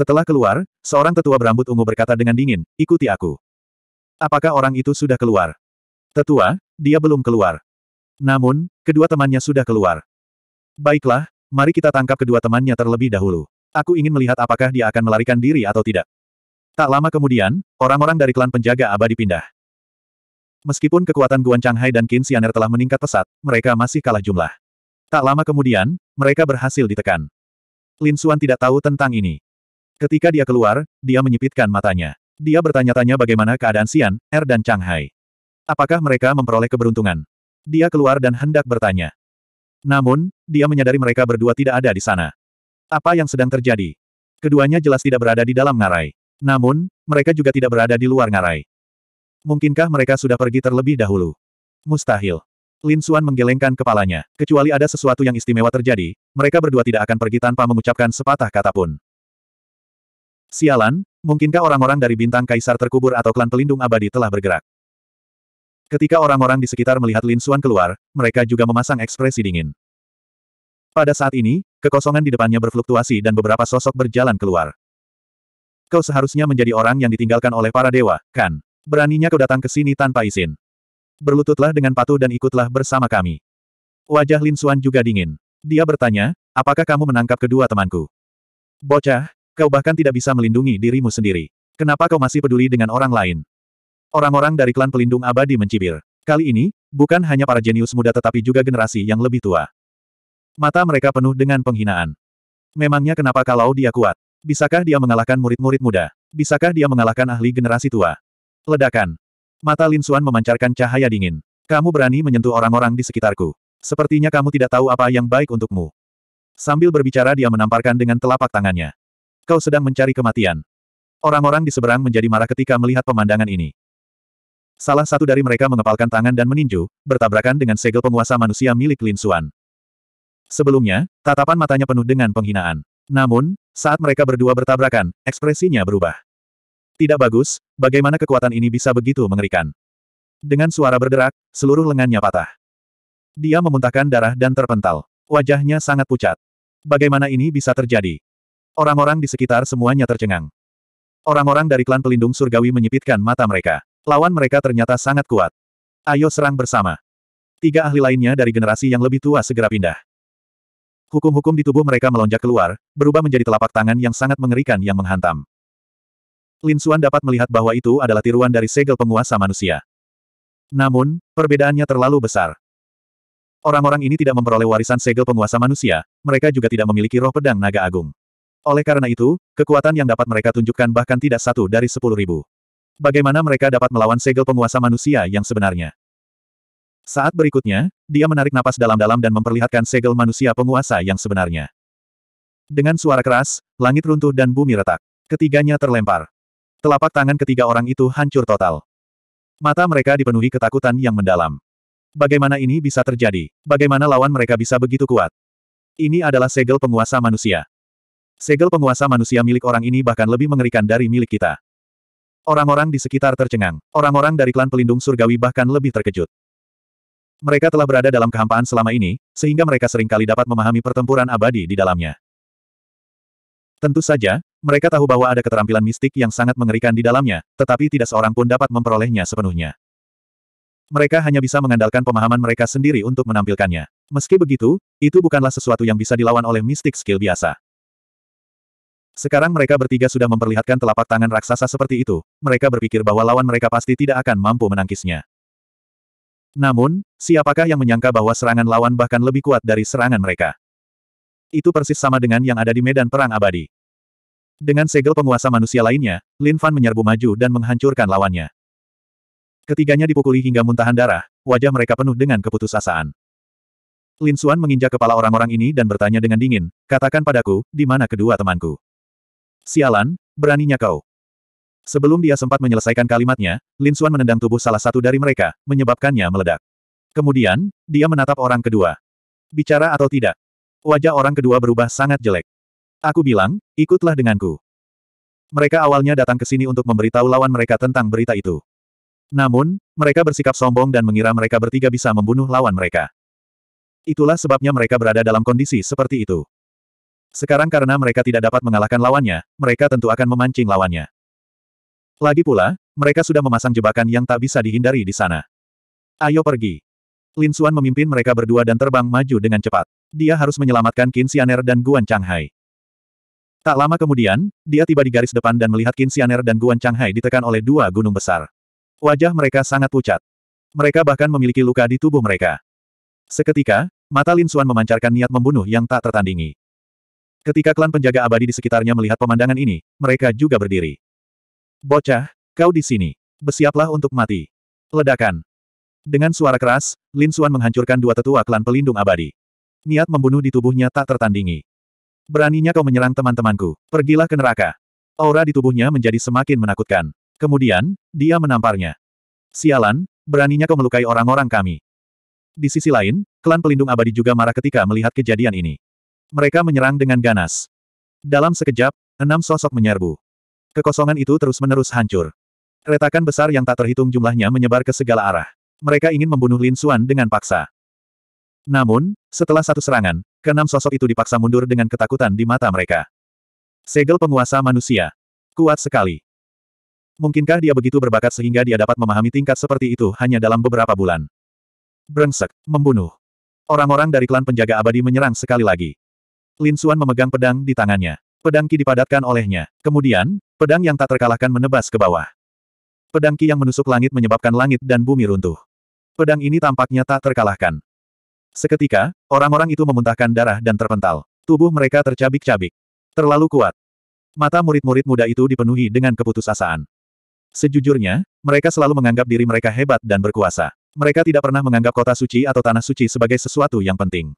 Setelah keluar, seorang tetua berambut ungu berkata dengan dingin, ikuti aku. Apakah orang itu sudah keluar? Tetua, dia belum keluar. Namun, kedua temannya sudah keluar. Baiklah, mari kita tangkap kedua temannya terlebih dahulu. Aku ingin melihat apakah dia akan melarikan diri atau tidak. Tak lama kemudian, orang-orang dari klan penjaga abadi pindah. Meskipun kekuatan Guan Chang Hai dan Qin Xianer telah meningkat pesat, mereka masih kalah jumlah. Tak lama kemudian, mereka berhasil ditekan. Lin Xuan tidak tahu tentang ini. Ketika dia keluar, dia menyipitkan matanya. Dia bertanya-tanya bagaimana keadaan Sian, Er dan Chang Hai. Apakah mereka memperoleh keberuntungan? Dia keluar dan hendak bertanya. Namun, dia menyadari mereka berdua tidak ada di sana. Apa yang sedang terjadi? Keduanya jelas tidak berada di dalam ngarai. Namun, mereka juga tidak berada di luar ngarai. Mungkinkah mereka sudah pergi terlebih dahulu? Mustahil. Lin Suan menggelengkan kepalanya. Kecuali ada sesuatu yang istimewa terjadi, mereka berdua tidak akan pergi tanpa mengucapkan sepatah kata pun. Sialan, mungkinkah orang-orang dari bintang kaisar terkubur atau klan pelindung abadi telah bergerak? Ketika orang-orang di sekitar melihat Lin Xuan keluar, mereka juga memasang ekspresi dingin. Pada saat ini, kekosongan di depannya berfluktuasi dan beberapa sosok berjalan keluar. Kau seharusnya menjadi orang yang ditinggalkan oleh para dewa, kan? Beraninya kau datang ke sini tanpa izin. Berlututlah dengan patuh dan ikutlah bersama kami. Wajah Lin Xuan juga dingin. Dia bertanya, apakah kamu menangkap kedua temanku? Bocah, Kau bahkan tidak bisa melindungi dirimu sendiri. Kenapa kau masih peduli dengan orang lain? Orang-orang dari klan pelindung abadi mencibir. Kali ini, bukan hanya para jenius muda tetapi juga generasi yang lebih tua. Mata mereka penuh dengan penghinaan. Memangnya kenapa kalau dia kuat? Bisakah dia mengalahkan murid-murid muda? Bisakah dia mengalahkan ahli generasi tua? Ledakan. Mata Lin Suan memancarkan cahaya dingin. Kamu berani menyentuh orang-orang di sekitarku. Sepertinya kamu tidak tahu apa yang baik untukmu. Sambil berbicara dia menamparkan dengan telapak tangannya kau sedang mencari kematian. Orang-orang di seberang menjadi marah ketika melihat pemandangan ini. Salah satu dari mereka mengepalkan tangan dan meninju, bertabrakan dengan segel penguasa manusia milik Lin Xuan. Sebelumnya, tatapan matanya penuh dengan penghinaan. Namun, saat mereka berdua bertabrakan, ekspresinya berubah. Tidak bagus, bagaimana kekuatan ini bisa begitu mengerikan. Dengan suara berderak, seluruh lengannya patah. Dia memuntahkan darah dan terpental. Wajahnya sangat pucat. Bagaimana ini bisa terjadi? Orang-orang di sekitar semuanya tercengang. Orang-orang dari klan pelindung surgawi menyipitkan mata mereka. Lawan mereka ternyata sangat kuat. Ayo serang bersama. Tiga ahli lainnya dari generasi yang lebih tua segera pindah. Hukum-hukum di tubuh mereka melonjak keluar, berubah menjadi telapak tangan yang sangat mengerikan yang menghantam. Lin Xuan dapat melihat bahwa itu adalah tiruan dari segel penguasa manusia. Namun, perbedaannya terlalu besar. Orang-orang ini tidak memperoleh warisan segel penguasa manusia, mereka juga tidak memiliki roh pedang naga agung. Oleh karena itu, kekuatan yang dapat mereka tunjukkan bahkan tidak satu dari sepuluh ribu. Bagaimana mereka dapat melawan segel penguasa manusia yang sebenarnya? Saat berikutnya, dia menarik napas dalam-dalam dan memperlihatkan segel manusia penguasa yang sebenarnya. Dengan suara keras, langit runtuh dan bumi retak. Ketiganya terlempar. Telapak tangan ketiga orang itu hancur total. Mata mereka dipenuhi ketakutan yang mendalam. Bagaimana ini bisa terjadi? Bagaimana lawan mereka bisa begitu kuat? Ini adalah segel penguasa manusia. Segel penguasa manusia milik orang ini bahkan lebih mengerikan dari milik kita. Orang-orang di sekitar tercengang. Orang-orang dari klan pelindung surgawi bahkan lebih terkejut. Mereka telah berada dalam kehampaan selama ini, sehingga mereka seringkali dapat memahami pertempuran abadi di dalamnya. Tentu saja, mereka tahu bahwa ada keterampilan mistik yang sangat mengerikan di dalamnya, tetapi tidak seorang pun dapat memperolehnya sepenuhnya. Mereka hanya bisa mengandalkan pemahaman mereka sendiri untuk menampilkannya. Meski begitu, itu bukanlah sesuatu yang bisa dilawan oleh mistik skill biasa. Sekarang mereka bertiga sudah memperlihatkan telapak tangan raksasa seperti itu, mereka berpikir bahwa lawan mereka pasti tidak akan mampu menangkisnya. Namun, siapakah yang menyangka bahwa serangan lawan bahkan lebih kuat dari serangan mereka? Itu persis sama dengan yang ada di medan perang abadi. Dengan segel penguasa manusia lainnya, Lin Fan menyerbu maju dan menghancurkan lawannya. Ketiganya dipukuli hingga muntahan darah, wajah mereka penuh dengan keputusasaan. Lin Xuan menginjak kepala orang-orang ini dan bertanya dengan dingin, katakan padaku, di mana kedua temanku? Sialan, beraninya kau. Sebelum dia sempat menyelesaikan kalimatnya, Lin Xuan menendang tubuh salah satu dari mereka, menyebabkannya meledak. Kemudian, dia menatap orang kedua. Bicara atau tidak, wajah orang kedua berubah sangat jelek. Aku bilang, ikutlah denganku. Mereka awalnya datang ke sini untuk memberitahu lawan mereka tentang berita itu. Namun, mereka bersikap sombong dan mengira mereka bertiga bisa membunuh lawan mereka. Itulah sebabnya mereka berada dalam kondisi seperti itu. Sekarang karena mereka tidak dapat mengalahkan lawannya, mereka tentu akan memancing lawannya. Lagi pula, mereka sudah memasang jebakan yang tak bisa dihindari di sana. Ayo pergi. Lin Xuan memimpin mereka berdua dan terbang maju dengan cepat. Dia harus menyelamatkan Qin Xianer dan Guan Changhai. Tak lama kemudian, dia tiba di garis depan dan melihat Qin Xianer dan Guan Changhai ditekan oleh dua gunung besar. Wajah mereka sangat pucat. Mereka bahkan memiliki luka di tubuh mereka. Seketika, mata Lin Xuan memancarkan niat membunuh yang tak tertandingi. Ketika klan penjaga abadi di sekitarnya melihat pemandangan ini, mereka juga berdiri. Bocah, kau di sini. Bersiaplah untuk mati. Ledakan. Dengan suara keras, Lin Xuan menghancurkan dua tetua klan pelindung abadi. Niat membunuh di tubuhnya tak tertandingi. Beraninya kau menyerang teman-temanku. Pergilah ke neraka. Aura di tubuhnya menjadi semakin menakutkan. Kemudian, dia menamparnya. Sialan, beraninya kau melukai orang-orang kami. Di sisi lain, klan pelindung abadi juga marah ketika melihat kejadian ini. Mereka menyerang dengan ganas. Dalam sekejap, enam sosok menyerbu. Kekosongan itu terus-menerus hancur. Retakan besar yang tak terhitung jumlahnya menyebar ke segala arah. Mereka ingin membunuh Lin Xuan dengan paksa. Namun, setelah satu serangan, keenam sosok itu dipaksa mundur dengan ketakutan di mata mereka. Segel penguasa manusia. Kuat sekali. Mungkinkah dia begitu berbakat sehingga dia dapat memahami tingkat seperti itu hanya dalam beberapa bulan? Brengsek, membunuh. Orang-orang dari klan penjaga abadi menyerang sekali lagi. Lin Suan memegang pedang di tangannya. Pedang Ki dipadatkan olehnya. Kemudian, pedang yang tak terkalahkan menebas ke bawah. Pedang Ki yang menusuk langit menyebabkan langit dan bumi runtuh. Pedang ini tampaknya tak terkalahkan. Seketika, orang-orang itu memuntahkan darah dan terpental. Tubuh mereka tercabik-cabik. Terlalu kuat. Mata murid-murid muda itu dipenuhi dengan keputusasaan. Sejujurnya, mereka selalu menganggap diri mereka hebat dan berkuasa. Mereka tidak pernah menganggap kota suci atau tanah suci sebagai sesuatu yang penting.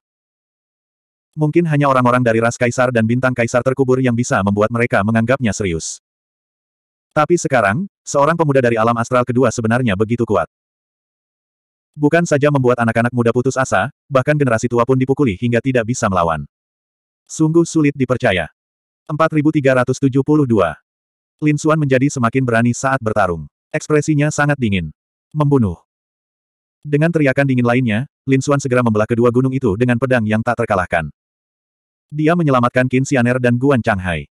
Mungkin hanya orang-orang dari ras kaisar dan bintang kaisar terkubur yang bisa membuat mereka menganggapnya serius. Tapi sekarang, seorang pemuda dari alam astral kedua sebenarnya begitu kuat. Bukan saja membuat anak-anak muda putus asa, bahkan generasi tua pun dipukuli hingga tidak bisa melawan. Sungguh sulit dipercaya. 4372. Lin Suan menjadi semakin berani saat bertarung. Ekspresinya sangat dingin. Membunuh. Dengan teriakan dingin lainnya, Lin Suan segera membelah kedua gunung itu dengan pedang yang tak terkalahkan. Dia menyelamatkan Qin Xianer dan Guan Changhai.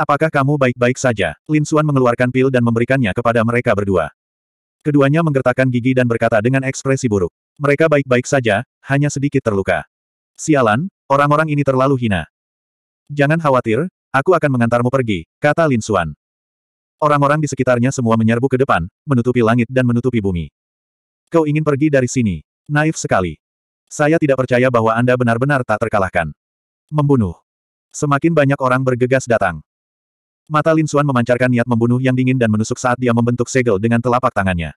Apakah kamu baik-baik saja? Lin Xuan mengeluarkan pil dan memberikannya kepada mereka berdua. Keduanya menggertakkan gigi dan berkata dengan ekspresi buruk. Mereka baik-baik saja, hanya sedikit terluka. Sialan, orang-orang ini terlalu hina. Jangan khawatir, aku akan mengantarmu pergi, kata Lin Xuan. Orang-orang di sekitarnya semua menyerbu ke depan, menutupi langit dan menutupi bumi. Kau ingin pergi dari sini. Naif sekali. Saya tidak percaya bahwa Anda benar-benar tak terkalahkan. Membunuh. Semakin banyak orang bergegas datang. Mata Lin Xuan memancarkan niat membunuh yang dingin dan menusuk saat dia membentuk segel dengan telapak tangannya.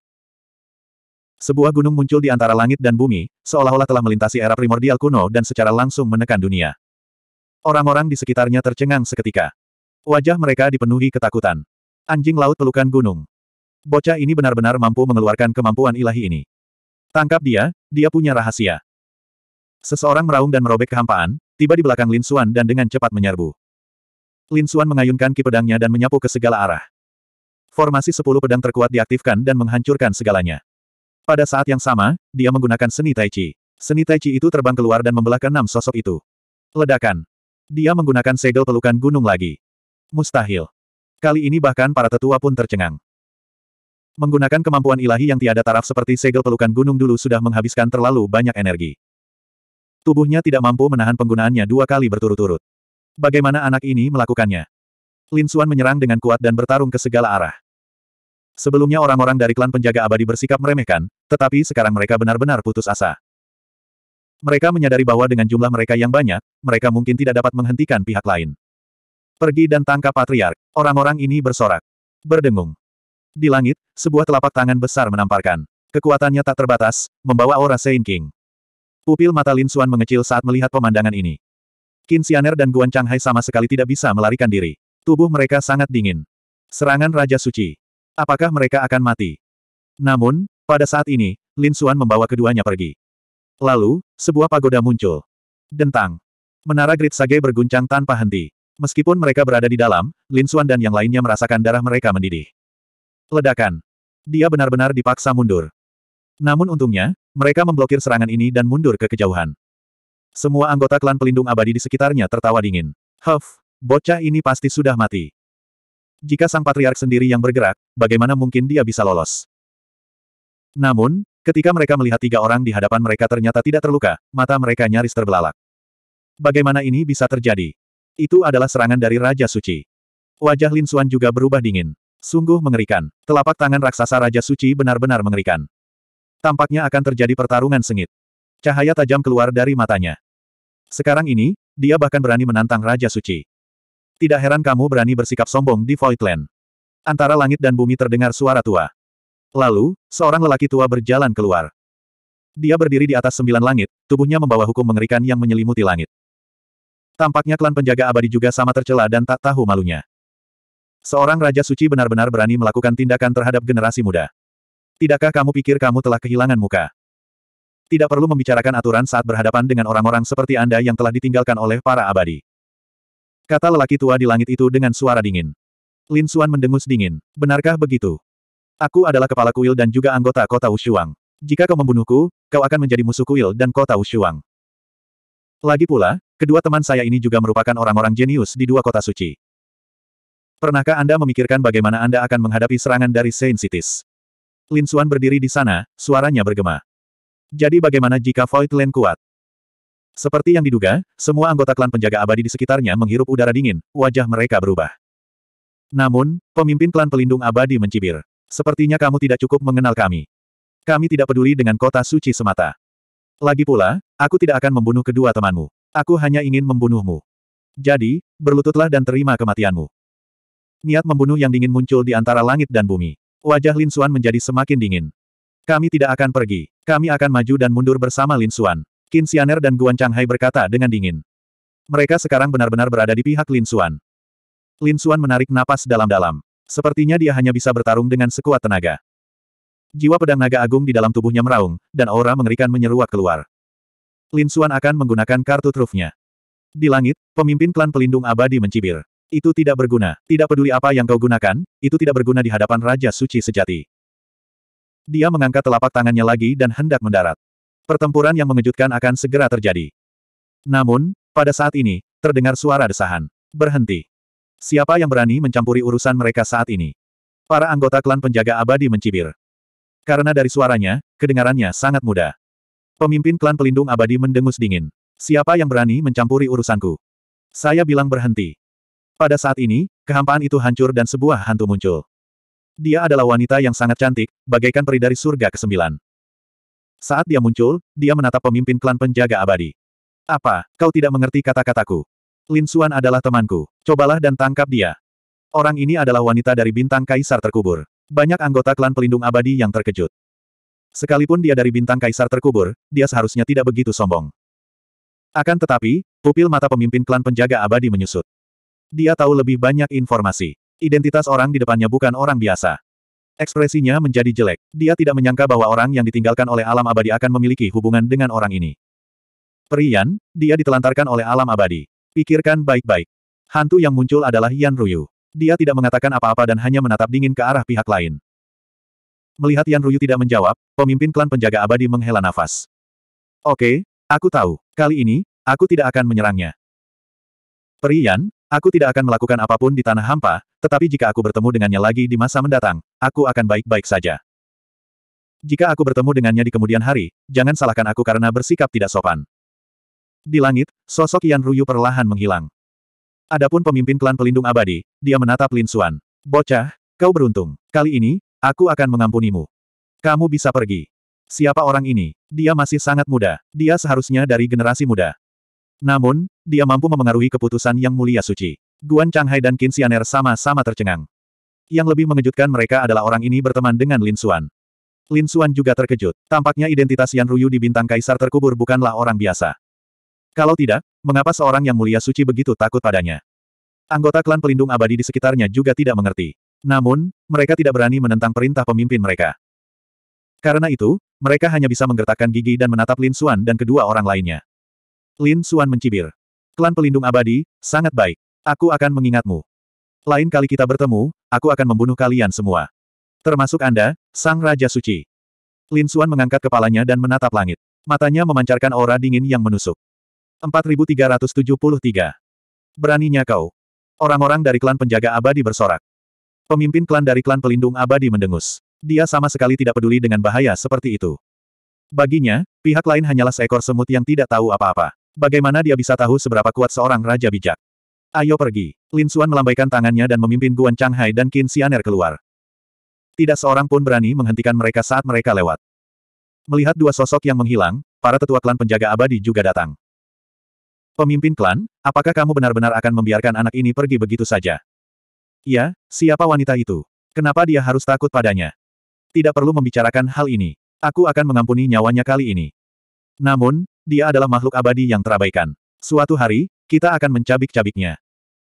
Sebuah gunung muncul di antara langit dan bumi, seolah-olah telah melintasi era primordial kuno dan secara langsung menekan dunia. Orang-orang di sekitarnya tercengang seketika. Wajah mereka dipenuhi ketakutan. Anjing laut pelukan gunung. Bocah ini benar-benar mampu mengeluarkan kemampuan ilahi ini. Tangkap dia, dia punya rahasia. Seseorang meraung dan merobek kehampaan, tiba di belakang Lin Xuan dan dengan cepat menyerbu. Lin Xuan mengayunkan ki pedangnya dan menyapu ke segala arah. Formasi sepuluh pedang terkuat diaktifkan dan menghancurkan segalanya. Pada saat yang sama, dia menggunakan seni tai chi. Seni tai chi itu terbang keluar dan membelah enam sosok itu. Ledakan. Dia menggunakan segel pelukan gunung lagi. Mustahil. Kali ini bahkan para tetua pun tercengang. Menggunakan kemampuan ilahi yang tiada taraf seperti segel pelukan gunung dulu sudah menghabiskan terlalu banyak energi. Tubuhnya tidak mampu menahan penggunaannya dua kali berturut-turut. Bagaimana anak ini melakukannya? Lin Suan menyerang dengan kuat dan bertarung ke segala arah. Sebelumnya orang-orang dari klan penjaga abadi bersikap meremehkan, tetapi sekarang mereka benar-benar putus asa. Mereka menyadari bahwa dengan jumlah mereka yang banyak, mereka mungkin tidak dapat menghentikan pihak lain. Pergi dan tangkap patriark. Orang-orang ini bersorak. Berdengung. Di langit, sebuah telapak tangan besar menamparkan. Kekuatannya tak terbatas, membawa aura Saint King. Pupil mata Lin Xuan mengecil saat melihat pemandangan ini. Qin Xianer dan Guan Chang Hai sama sekali tidak bisa melarikan diri. Tubuh mereka sangat dingin. Serangan Raja Suci. Apakah mereka akan mati? Namun, pada saat ini, Lin Xuan membawa keduanya pergi. Lalu, sebuah pagoda muncul. Dentang. Menara Grid Sage berguncang tanpa henti. Meskipun mereka berada di dalam, Lin Xuan dan yang lainnya merasakan darah mereka mendidih. Ledakan. Dia benar-benar dipaksa mundur. Namun untungnya, mereka memblokir serangan ini dan mundur ke kejauhan. Semua anggota klan pelindung abadi di sekitarnya tertawa dingin. Huff, bocah ini pasti sudah mati. Jika sang patriark sendiri yang bergerak, bagaimana mungkin dia bisa lolos? Namun, ketika mereka melihat tiga orang di hadapan mereka ternyata tidak terluka, mata mereka nyaris terbelalak. Bagaimana ini bisa terjadi? Itu adalah serangan dari Raja Suci. Wajah Lin Xuan juga berubah dingin. Sungguh mengerikan. Telapak tangan raksasa Raja Suci benar-benar mengerikan. Tampaknya akan terjadi pertarungan sengit. Cahaya tajam keluar dari matanya. Sekarang ini, dia bahkan berani menantang Raja Suci. Tidak heran kamu berani bersikap sombong di Voidland. Antara langit dan bumi terdengar suara tua. Lalu, seorang lelaki tua berjalan keluar. Dia berdiri di atas sembilan langit, tubuhnya membawa hukum mengerikan yang menyelimuti langit. Tampaknya klan penjaga abadi juga sama tercela dan tak tahu malunya. Seorang Raja Suci benar-benar berani melakukan tindakan terhadap generasi muda. Tidakkah kamu pikir kamu telah kehilangan muka? Tidak perlu membicarakan aturan saat berhadapan dengan orang-orang seperti Anda yang telah ditinggalkan oleh para abadi. Kata lelaki tua di langit itu dengan suara dingin. Lin Xuan mendengus dingin. Benarkah begitu? Aku adalah kepala kuil dan juga anggota kota Wushuang. Jika kau membunuhku, kau akan menjadi musuh kuil dan kota Wushuang. Lagi pula, kedua teman saya ini juga merupakan orang-orang jenius di dua kota suci. Pernahkah Anda memikirkan bagaimana Anda akan menghadapi serangan dari Saint Cities? Lin Xuan berdiri di sana, suaranya bergema. Jadi bagaimana jika Void Land kuat? Seperti yang diduga, semua anggota klan penjaga abadi di sekitarnya menghirup udara dingin, wajah mereka berubah. Namun, pemimpin klan pelindung abadi mencibir. Sepertinya kamu tidak cukup mengenal kami. Kami tidak peduli dengan kota suci semata. Lagi pula, aku tidak akan membunuh kedua temanmu. Aku hanya ingin membunuhmu. Jadi, berlututlah dan terima kematianmu. Niat membunuh yang dingin muncul di antara langit dan bumi. Wajah Lin Xuan menjadi semakin dingin. Kami tidak akan pergi. Kami akan maju dan mundur bersama Lin Xuan. Qin Xianer dan Guan Changhai berkata dengan dingin. Mereka sekarang benar-benar berada di pihak Lin Xuan. Lin Xuan menarik napas dalam-dalam. Sepertinya dia hanya bisa bertarung dengan sekuat tenaga. Jiwa pedang naga agung di dalam tubuhnya meraung, dan aura mengerikan menyeruak keluar. Lin Xuan akan menggunakan kartu trufnya. Di langit, pemimpin klan pelindung abadi mencibir. Itu tidak berguna. Tidak peduli apa yang kau gunakan, itu tidak berguna di hadapan Raja Suci sejati. Dia mengangkat telapak tangannya lagi dan hendak mendarat. Pertempuran yang mengejutkan akan segera terjadi. Namun, pada saat ini, terdengar suara desahan. Berhenti. Siapa yang berani mencampuri urusan mereka saat ini? Para anggota klan penjaga abadi mencibir. Karena dari suaranya, kedengarannya sangat mudah. Pemimpin klan pelindung abadi mendengus dingin. Siapa yang berani mencampuri urusanku? Saya bilang berhenti. Pada saat ini, kehampaan itu hancur dan sebuah hantu muncul. Dia adalah wanita yang sangat cantik, bagaikan peri dari surga kesembilan. Saat dia muncul, dia menatap pemimpin klan penjaga abadi. Apa, kau tidak mengerti kata-kataku? Lin Xuan adalah temanku. Cobalah dan tangkap dia. Orang ini adalah wanita dari bintang kaisar terkubur. Banyak anggota klan pelindung abadi yang terkejut. Sekalipun dia dari bintang kaisar terkubur, dia seharusnya tidak begitu sombong. Akan tetapi, pupil mata pemimpin klan penjaga abadi menyusut. Dia tahu lebih banyak informasi. Identitas orang di depannya bukan orang biasa. Ekspresinya menjadi jelek. Dia tidak menyangka bahwa orang yang ditinggalkan oleh alam abadi akan memiliki hubungan dengan orang ini. Perian, dia ditelantarkan oleh alam abadi. Pikirkan baik-baik. Hantu yang muncul adalah Yan Ruyu. Dia tidak mengatakan apa-apa dan hanya menatap dingin ke arah pihak lain. Melihat Yan Ruyu tidak menjawab, pemimpin klan penjaga abadi menghela nafas. Oke, aku tahu. Kali ini, aku tidak akan menyerangnya. Perian, Aku tidak akan melakukan apapun di tanah hampa, tetapi jika aku bertemu dengannya lagi di masa mendatang, aku akan baik-baik saja. Jika aku bertemu dengannya di kemudian hari, jangan salahkan aku karena bersikap tidak sopan. Di langit, sosok Yan Ruyu perlahan menghilang. Adapun pemimpin klan pelindung abadi, dia menatap Lin Suan. Bocah, kau beruntung. Kali ini, aku akan mengampunimu. Kamu bisa pergi. Siapa orang ini? Dia masih sangat muda. Dia seharusnya dari generasi muda. Namun, dia mampu memengaruhi keputusan yang mulia suci. Guan Changhai dan Qin Xianer sama-sama tercengang. Yang lebih mengejutkan mereka adalah orang ini berteman dengan Lin Xuan. Lin Xuan juga terkejut. Tampaknya identitas Yan Ruyu di bintang kaisar terkubur bukanlah orang biasa. Kalau tidak, mengapa seorang yang mulia suci begitu takut padanya? Anggota klan pelindung abadi di sekitarnya juga tidak mengerti. Namun, mereka tidak berani menentang perintah pemimpin mereka. Karena itu, mereka hanya bisa menggertakkan gigi dan menatap Lin Xuan dan kedua orang lainnya. Lin Suan mencibir. Klan pelindung abadi, sangat baik. Aku akan mengingatmu. Lain kali kita bertemu, aku akan membunuh kalian semua. Termasuk Anda, Sang Raja Suci. Lin Suan mengangkat kepalanya dan menatap langit. Matanya memancarkan aura dingin yang menusuk. 4373. Beraninya kau. Orang-orang dari klan penjaga abadi bersorak. Pemimpin klan dari klan pelindung abadi mendengus. Dia sama sekali tidak peduli dengan bahaya seperti itu. Baginya, pihak lain hanyalah seekor semut yang tidak tahu apa-apa. Bagaimana dia bisa tahu seberapa kuat seorang raja bijak? Ayo pergi. Lin Xuan melambaikan tangannya dan memimpin Guan Hai dan Qin Xianer keluar. Tidak seorang pun berani menghentikan mereka saat mereka lewat. Melihat dua sosok yang menghilang, para tetua klan penjaga abadi juga datang. Pemimpin klan, apakah kamu benar-benar akan membiarkan anak ini pergi begitu saja? Ya, siapa wanita itu? Kenapa dia harus takut padanya? Tidak perlu membicarakan hal ini. Aku akan mengampuni nyawanya kali ini. Namun, dia adalah makhluk abadi yang terabaikan. Suatu hari, kita akan mencabik-cabiknya.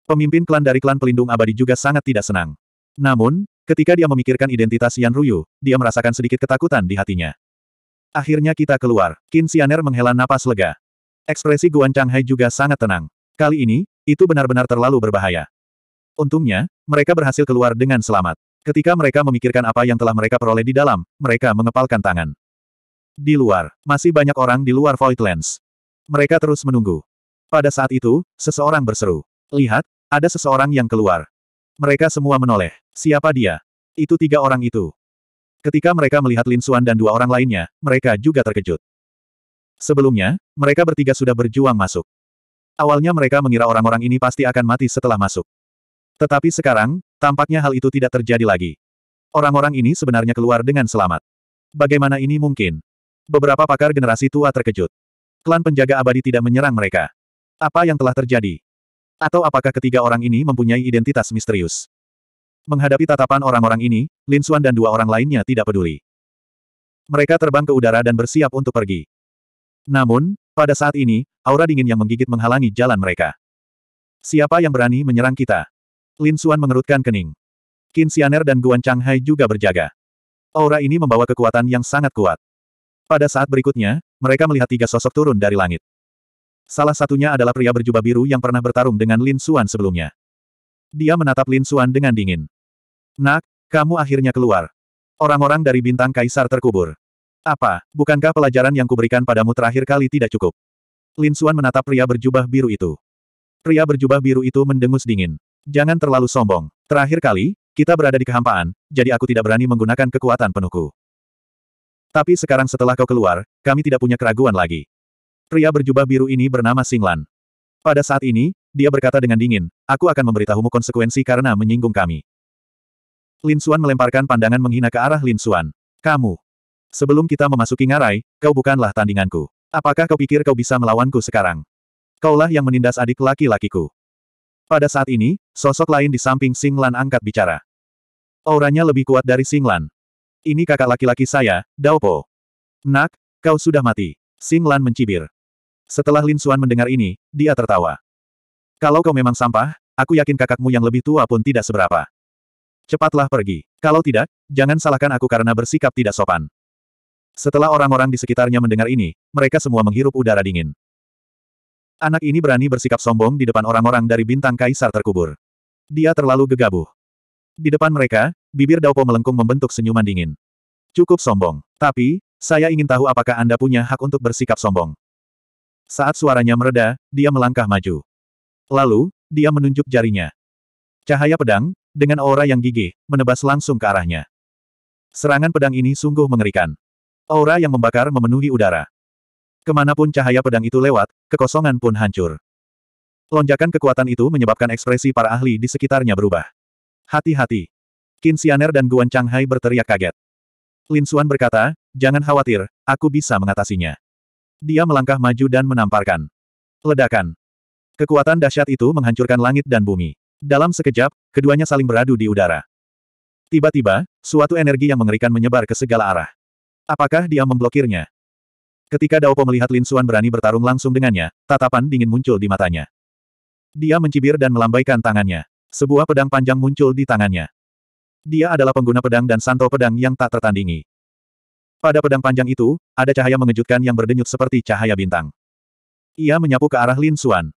Pemimpin klan dari klan pelindung abadi juga sangat tidak senang. Namun, ketika dia memikirkan identitas Yan Ruyu, dia merasakan sedikit ketakutan di hatinya. Akhirnya kita keluar. Qin Xianer menghela napas lega. Ekspresi Guan Changhai juga sangat tenang. Kali ini, itu benar-benar terlalu berbahaya. Untungnya, mereka berhasil keluar dengan selamat. Ketika mereka memikirkan apa yang telah mereka peroleh di dalam, mereka mengepalkan tangan. Di luar, masih banyak orang di luar Voidlands. Mereka terus menunggu. Pada saat itu, seseorang berseru. Lihat, ada seseorang yang keluar. Mereka semua menoleh. Siapa dia? Itu tiga orang itu. Ketika mereka melihat Lin Xuan dan dua orang lainnya, mereka juga terkejut. Sebelumnya, mereka bertiga sudah berjuang masuk. Awalnya mereka mengira orang-orang ini pasti akan mati setelah masuk. Tetapi sekarang, tampaknya hal itu tidak terjadi lagi. Orang-orang ini sebenarnya keluar dengan selamat. Bagaimana ini mungkin? Beberapa pakar generasi tua terkejut. Klan penjaga abadi tidak menyerang mereka. Apa yang telah terjadi? Atau apakah ketiga orang ini mempunyai identitas misterius? Menghadapi tatapan orang-orang ini, Lin Xuan dan dua orang lainnya tidak peduli. Mereka terbang ke udara dan bersiap untuk pergi. Namun, pada saat ini, aura dingin yang menggigit menghalangi jalan mereka. Siapa yang berani menyerang kita? Lin Xuan mengerutkan kening. Qin Xianer dan Guan Chang Hai juga berjaga. Aura ini membawa kekuatan yang sangat kuat. Pada saat berikutnya, mereka melihat tiga sosok turun dari langit. Salah satunya adalah pria berjubah biru yang pernah bertarung dengan Lin Suan sebelumnya. Dia menatap Lin Suan dengan dingin. Nak, kamu akhirnya keluar. Orang-orang dari bintang kaisar terkubur. Apa, bukankah pelajaran yang kuberikan padamu terakhir kali tidak cukup? Lin Suan menatap pria berjubah biru itu. Pria berjubah biru itu mendengus dingin. Jangan terlalu sombong. Terakhir kali, kita berada di kehampaan, jadi aku tidak berani menggunakan kekuatan penuhku. Tapi sekarang setelah kau keluar, kami tidak punya keraguan lagi. Pria berjubah biru ini bernama Singlan. Pada saat ini, dia berkata dengan dingin, aku akan memberitahumu konsekuensi karena menyinggung kami. Lin Xuan melemparkan pandangan menghina ke arah Lin Xuan. Kamu. Sebelum kita memasuki ngarai, kau bukanlah tandinganku. Apakah kau pikir kau bisa melawanku sekarang? Kaulah yang menindas adik laki-lakiku. Pada saat ini, sosok lain di samping Singlan angkat bicara. Auranya lebih kuat dari Singlan. Ini kakak laki-laki saya, Daopo. Nak, kau sudah mati. Sing Lan mencibir. Setelah Lin Xuan mendengar ini, dia tertawa. Kalau kau memang sampah, aku yakin kakakmu yang lebih tua pun tidak seberapa. Cepatlah pergi. Kalau tidak, jangan salahkan aku karena bersikap tidak sopan. Setelah orang-orang di sekitarnya mendengar ini, mereka semua menghirup udara dingin. Anak ini berani bersikap sombong di depan orang-orang dari bintang kaisar terkubur. Dia terlalu gegabah. Di depan mereka, bibir Daupo melengkung membentuk senyuman dingin. Cukup sombong. Tapi, saya ingin tahu apakah Anda punya hak untuk bersikap sombong. Saat suaranya mereda, dia melangkah maju. Lalu, dia menunjuk jarinya. Cahaya pedang, dengan aura yang gigih, menebas langsung ke arahnya. Serangan pedang ini sungguh mengerikan. Aura yang membakar memenuhi udara. Kemanapun cahaya pedang itu lewat, kekosongan pun hancur. Lonjakan kekuatan itu menyebabkan ekspresi para ahli di sekitarnya berubah. Hati-hati. Qin Xianer dan Guan Changhai berteriak kaget. Lin Xuan berkata, jangan khawatir, aku bisa mengatasinya. Dia melangkah maju dan menamparkan. Ledakan. Kekuatan dahsyat itu menghancurkan langit dan bumi. Dalam sekejap, keduanya saling beradu di udara. Tiba-tiba, suatu energi yang mengerikan menyebar ke segala arah. Apakah dia memblokirnya? Ketika Daopo melihat Lin Xuan berani bertarung langsung dengannya, tatapan dingin muncul di matanya. Dia mencibir dan melambaikan tangannya. Sebuah pedang panjang muncul di tangannya. Dia adalah pengguna pedang dan santo pedang yang tak tertandingi. Pada pedang panjang itu, ada cahaya mengejutkan yang berdenyut seperti cahaya bintang. Ia menyapu ke arah Lin Suan.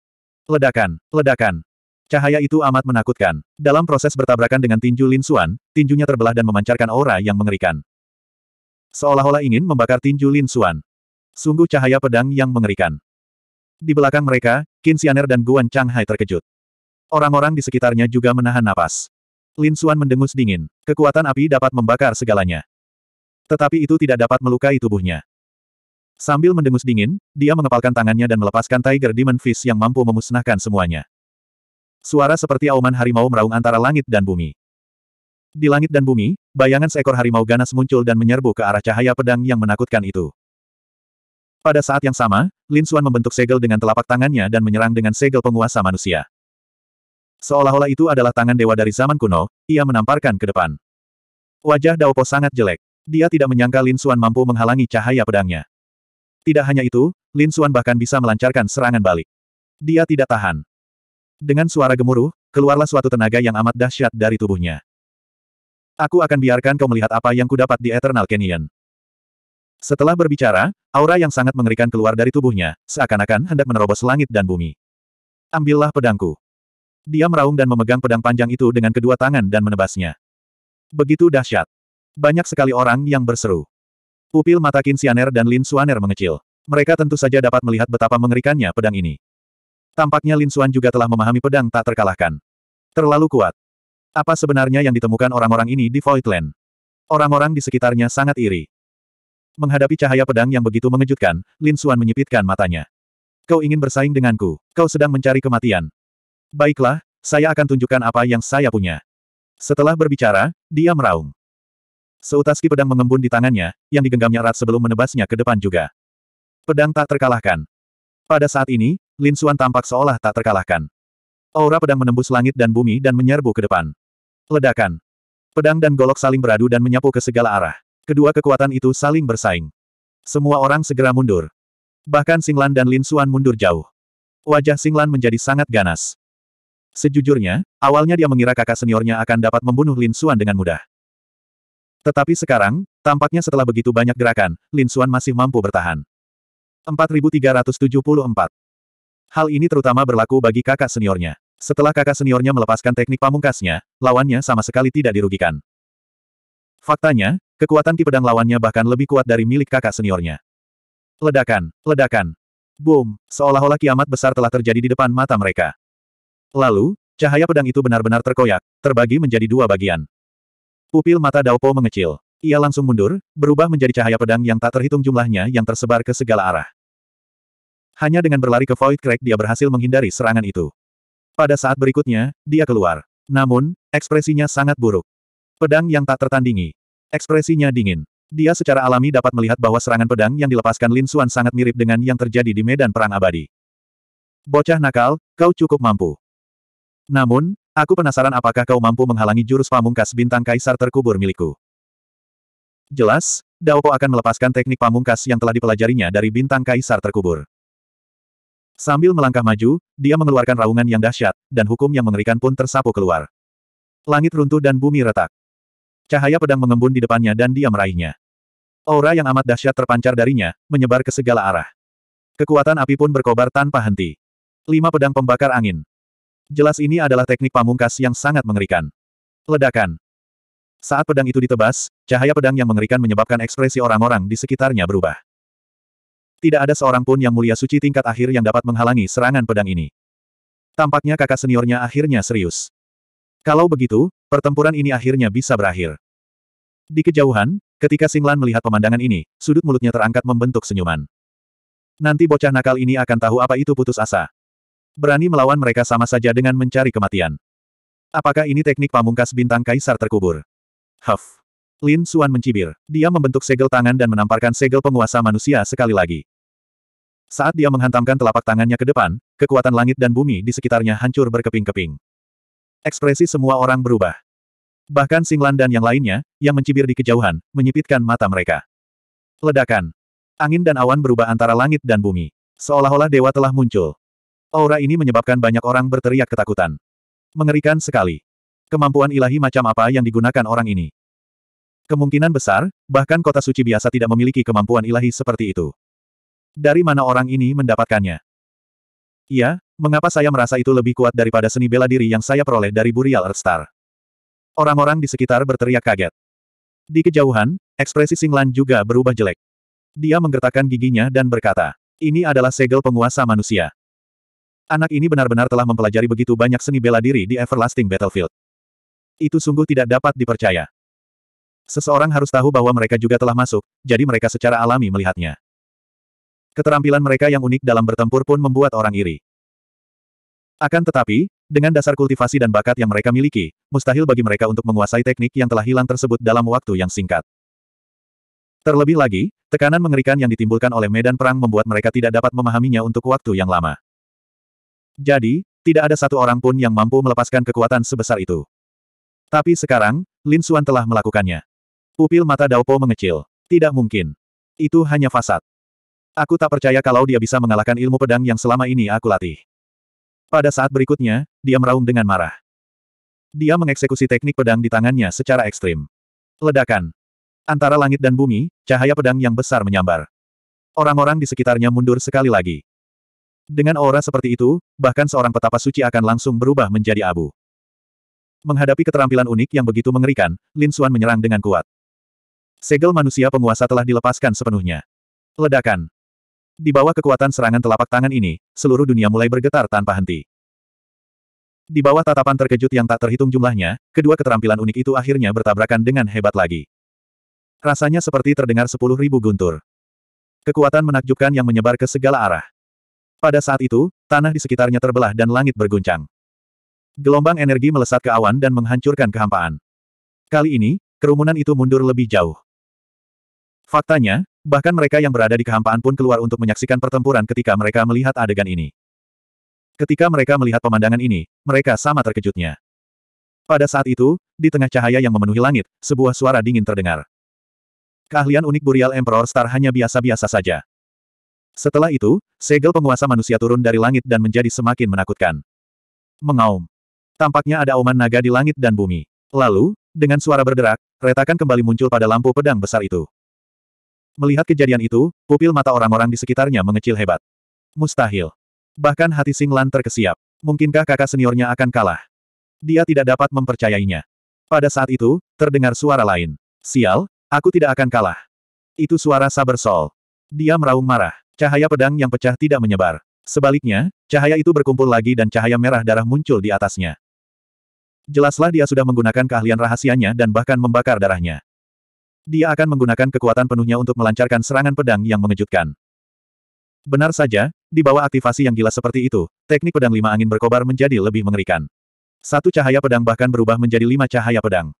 Ledakan, ledakan. Cahaya itu amat menakutkan. Dalam proses bertabrakan dengan tinju Lin Suan, tinjunya terbelah dan memancarkan aura yang mengerikan. Seolah-olah ingin membakar tinju Lin Suan. Sungguh cahaya pedang yang mengerikan. Di belakang mereka, Qin Xianer dan Guan Chang Hai terkejut. Orang-orang di sekitarnya juga menahan napas. Lin Suan mendengus dingin. Kekuatan api dapat membakar segalanya. Tetapi itu tidak dapat melukai tubuhnya. Sambil mendengus dingin, dia mengepalkan tangannya dan melepaskan Tiger Demon Fist yang mampu memusnahkan semuanya. Suara seperti auman harimau meraung antara langit dan bumi. Di langit dan bumi, bayangan seekor harimau ganas muncul dan menyerbu ke arah cahaya pedang yang menakutkan itu. Pada saat yang sama, Lin Suan membentuk segel dengan telapak tangannya dan menyerang dengan segel penguasa manusia. Seolah-olah itu adalah tangan dewa dari zaman kuno, ia menamparkan ke depan. Wajah Daopo sangat jelek. Dia tidak menyangka Lin Xuan mampu menghalangi cahaya pedangnya. Tidak hanya itu, Lin Xuan bahkan bisa melancarkan serangan balik. Dia tidak tahan. Dengan suara gemuruh, keluarlah suatu tenaga yang amat dahsyat dari tubuhnya. Aku akan biarkan kau melihat apa yang kudapat di Eternal Canyon. Setelah berbicara, aura yang sangat mengerikan keluar dari tubuhnya, seakan-akan hendak menerobos langit dan bumi. Ambillah pedangku. Dia meraung dan memegang pedang panjang itu dengan kedua tangan dan menebasnya. Begitu dahsyat. Banyak sekali orang yang berseru. Pupil mata Kinsianer dan Lin Suaner mengecil. Mereka tentu saja dapat melihat betapa mengerikannya pedang ini. Tampaknya Lin Suan juga telah memahami pedang tak terkalahkan. Terlalu kuat. Apa sebenarnya yang ditemukan orang-orang ini di Voidland? Orang-orang di sekitarnya sangat iri. Menghadapi cahaya pedang yang begitu mengejutkan, Lin Suan menyipitkan matanya. Kau ingin bersaing denganku, kau sedang mencari kematian. Baiklah, saya akan tunjukkan apa yang saya punya. Setelah berbicara, dia meraung. Seutas ki pedang mengembun di tangannya, yang digenggamnya erat sebelum menebasnya ke depan juga. Pedang tak terkalahkan. Pada saat ini, Lin Xuan tampak seolah tak terkalahkan. Aura pedang menembus langit dan bumi dan menyerbu ke depan. Ledakan. Pedang dan golok saling beradu dan menyapu ke segala arah. Kedua kekuatan itu saling bersaing. Semua orang segera mundur. Bahkan Singlan dan Lin Xuan mundur jauh. Wajah Singlan menjadi sangat ganas. Sejujurnya, awalnya dia mengira kakak seniornya akan dapat membunuh Lin Xuan dengan mudah. Tetapi sekarang, tampaknya setelah begitu banyak gerakan, Lin Xuan masih mampu bertahan. 4374 Hal ini terutama berlaku bagi kakak seniornya. Setelah kakak seniornya melepaskan teknik pamungkasnya, lawannya sama sekali tidak dirugikan. Faktanya, kekuatan ki pedang lawannya bahkan lebih kuat dari milik kakak seniornya. Ledakan, ledakan. Boom, seolah-olah kiamat besar telah terjadi di depan mata mereka. Lalu, cahaya pedang itu benar-benar terkoyak, terbagi menjadi dua bagian. Pupil mata Dao Po mengecil. Ia langsung mundur, berubah menjadi cahaya pedang yang tak terhitung jumlahnya yang tersebar ke segala arah. Hanya dengan berlari ke Void Crack dia berhasil menghindari serangan itu. Pada saat berikutnya, dia keluar. Namun, ekspresinya sangat buruk. Pedang yang tak tertandingi. Ekspresinya dingin. Dia secara alami dapat melihat bahwa serangan pedang yang dilepaskan Lin Xuan sangat mirip dengan yang terjadi di medan perang abadi. Bocah nakal, kau cukup mampu. Namun, aku penasaran apakah kau mampu menghalangi jurus pamungkas bintang kaisar terkubur milikku. Jelas, Po akan melepaskan teknik pamungkas yang telah dipelajarinya dari bintang kaisar terkubur. Sambil melangkah maju, dia mengeluarkan raungan yang dahsyat, dan hukum yang mengerikan pun tersapu keluar. Langit runtuh dan bumi retak. Cahaya pedang mengembun di depannya dan dia meraihnya. Aura yang amat dahsyat terpancar darinya, menyebar ke segala arah. Kekuatan api pun berkobar tanpa henti. Lima pedang pembakar angin. Jelas ini adalah teknik pamungkas yang sangat mengerikan. Ledakan. Saat pedang itu ditebas, cahaya pedang yang mengerikan menyebabkan ekspresi orang-orang di sekitarnya berubah. Tidak ada seorang pun yang mulia suci tingkat akhir yang dapat menghalangi serangan pedang ini. Tampaknya kakak seniornya akhirnya serius. Kalau begitu, pertempuran ini akhirnya bisa berakhir. Di kejauhan, ketika Singlan melihat pemandangan ini, sudut mulutnya terangkat membentuk senyuman. Nanti bocah nakal ini akan tahu apa itu putus asa. Berani melawan mereka sama saja dengan mencari kematian. Apakah ini teknik pamungkas bintang kaisar terkubur? Huff. Lin Suan mencibir. Dia membentuk segel tangan dan menamparkan segel penguasa manusia sekali lagi. Saat dia menghantamkan telapak tangannya ke depan, kekuatan langit dan bumi di sekitarnya hancur berkeping-keping. Ekspresi semua orang berubah. Bahkan Singlan dan yang lainnya, yang mencibir di kejauhan, menyipitkan mata mereka. Ledakan. Angin dan awan berubah antara langit dan bumi. Seolah-olah dewa telah muncul. Aura ini menyebabkan banyak orang berteriak ketakutan. Mengerikan sekali. Kemampuan ilahi macam apa yang digunakan orang ini? Kemungkinan besar, bahkan kota suci biasa tidak memiliki kemampuan ilahi seperti itu. Dari mana orang ini mendapatkannya? Iya, mengapa saya merasa itu lebih kuat daripada seni bela diri yang saya peroleh dari Burial Earthstar? Orang-orang di sekitar berteriak kaget. Di kejauhan, ekspresi Singlan juga berubah jelek. Dia menggertakkan giginya dan berkata, ini adalah segel penguasa manusia. Anak ini benar-benar telah mempelajari begitu banyak seni bela diri di Everlasting Battlefield. Itu sungguh tidak dapat dipercaya. Seseorang harus tahu bahwa mereka juga telah masuk, jadi mereka secara alami melihatnya. Keterampilan mereka yang unik dalam bertempur pun membuat orang iri. Akan tetapi, dengan dasar kultivasi dan bakat yang mereka miliki, mustahil bagi mereka untuk menguasai teknik yang telah hilang tersebut dalam waktu yang singkat. Terlebih lagi, tekanan mengerikan yang ditimbulkan oleh medan perang membuat mereka tidak dapat memahaminya untuk waktu yang lama. Jadi, tidak ada satu orang pun yang mampu melepaskan kekuatan sebesar itu. Tapi sekarang, Lin Suan telah melakukannya. Pupil mata Daopo mengecil. Tidak mungkin. Itu hanya fasad. Aku tak percaya kalau dia bisa mengalahkan ilmu pedang yang selama ini aku latih. Pada saat berikutnya, dia meraung dengan marah. Dia mengeksekusi teknik pedang di tangannya secara ekstrim. Ledakan. Antara langit dan bumi, cahaya pedang yang besar menyambar. Orang-orang di sekitarnya mundur sekali lagi. Dengan aura seperti itu, bahkan seorang petapa suci akan langsung berubah menjadi abu. Menghadapi keterampilan unik yang begitu mengerikan, Lin Xuan menyerang dengan kuat. Segel manusia penguasa telah dilepaskan sepenuhnya. Ledakan. Di bawah kekuatan serangan telapak tangan ini, seluruh dunia mulai bergetar tanpa henti. Di bawah tatapan terkejut yang tak terhitung jumlahnya, kedua keterampilan unik itu akhirnya bertabrakan dengan hebat lagi. Rasanya seperti terdengar sepuluh ribu guntur. Kekuatan menakjubkan yang menyebar ke segala arah. Pada saat itu, tanah di sekitarnya terbelah dan langit berguncang. Gelombang energi melesat ke awan dan menghancurkan kehampaan. Kali ini, kerumunan itu mundur lebih jauh. Faktanya, bahkan mereka yang berada di kehampaan pun keluar untuk menyaksikan pertempuran ketika mereka melihat adegan ini. Ketika mereka melihat pemandangan ini, mereka sama terkejutnya. Pada saat itu, di tengah cahaya yang memenuhi langit, sebuah suara dingin terdengar. Keahlian unik Burial Emperor Star hanya biasa-biasa saja. Setelah itu, segel penguasa manusia turun dari langit dan menjadi semakin menakutkan. Mengaum. Tampaknya ada auman naga di langit dan bumi. Lalu, dengan suara berderak, retakan kembali muncul pada lampu pedang besar itu. Melihat kejadian itu, pupil mata orang-orang di sekitarnya mengecil hebat. Mustahil. Bahkan hati Singlan terkesiap. Mungkinkah kakak seniornya akan kalah? Dia tidak dapat mempercayainya. Pada saat itu, terdengar suara lain. Sial, aku tidak akan kalah. Itu suara Saber Sol. Dia meraung marah. Cahaya pedang yang pecah tidak menyebar. Sebaliknya, cahaya itu berkumpul lagi dan cahaya merah darah muncul di atasnya. Jelaslah dia sudah menggunakan keahlian rahasianya dan bahkan membakar darahnya. Dia akan menggunakan kekuatan penuhnya untuk melancarkan serangan pedang yang mengejutkan. Benar saja, di bawah aktivasi yang gila seperti itu, teknik pedang lima angin berkobar menjadi lebih mengerikan. Satu cahaya pedang bahkan berubah menjadi lima cahaya pedang.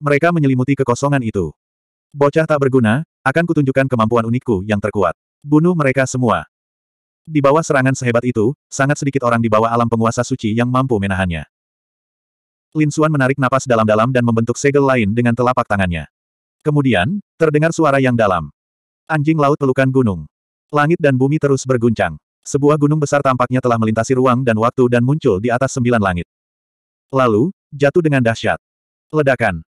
Mereka menyelimuti kekosongan itu. Bocah tak berguna, akan kutunjukkan kemampuan unikku yang terkuat. Bunuh mereka semua. Di bawah serangan sehebat itu, sangat sedikit orang di bawah alam penguasa suci yang mampu menahannya. Lin Xuan menarik napas dalam-dalam dan membentuk segel lain dengan telapak tangannya. Kemudian, terdengar suara yang dalam. Anjing laut pelukan gunung. Langit dan bumi terus berguncang. Sebuah gunung besar tampaknya telah melintasi ruang dan waktu dan muncul di atas sembilan langit. Lalu, jatuh dengan dahsyat. Ledakan.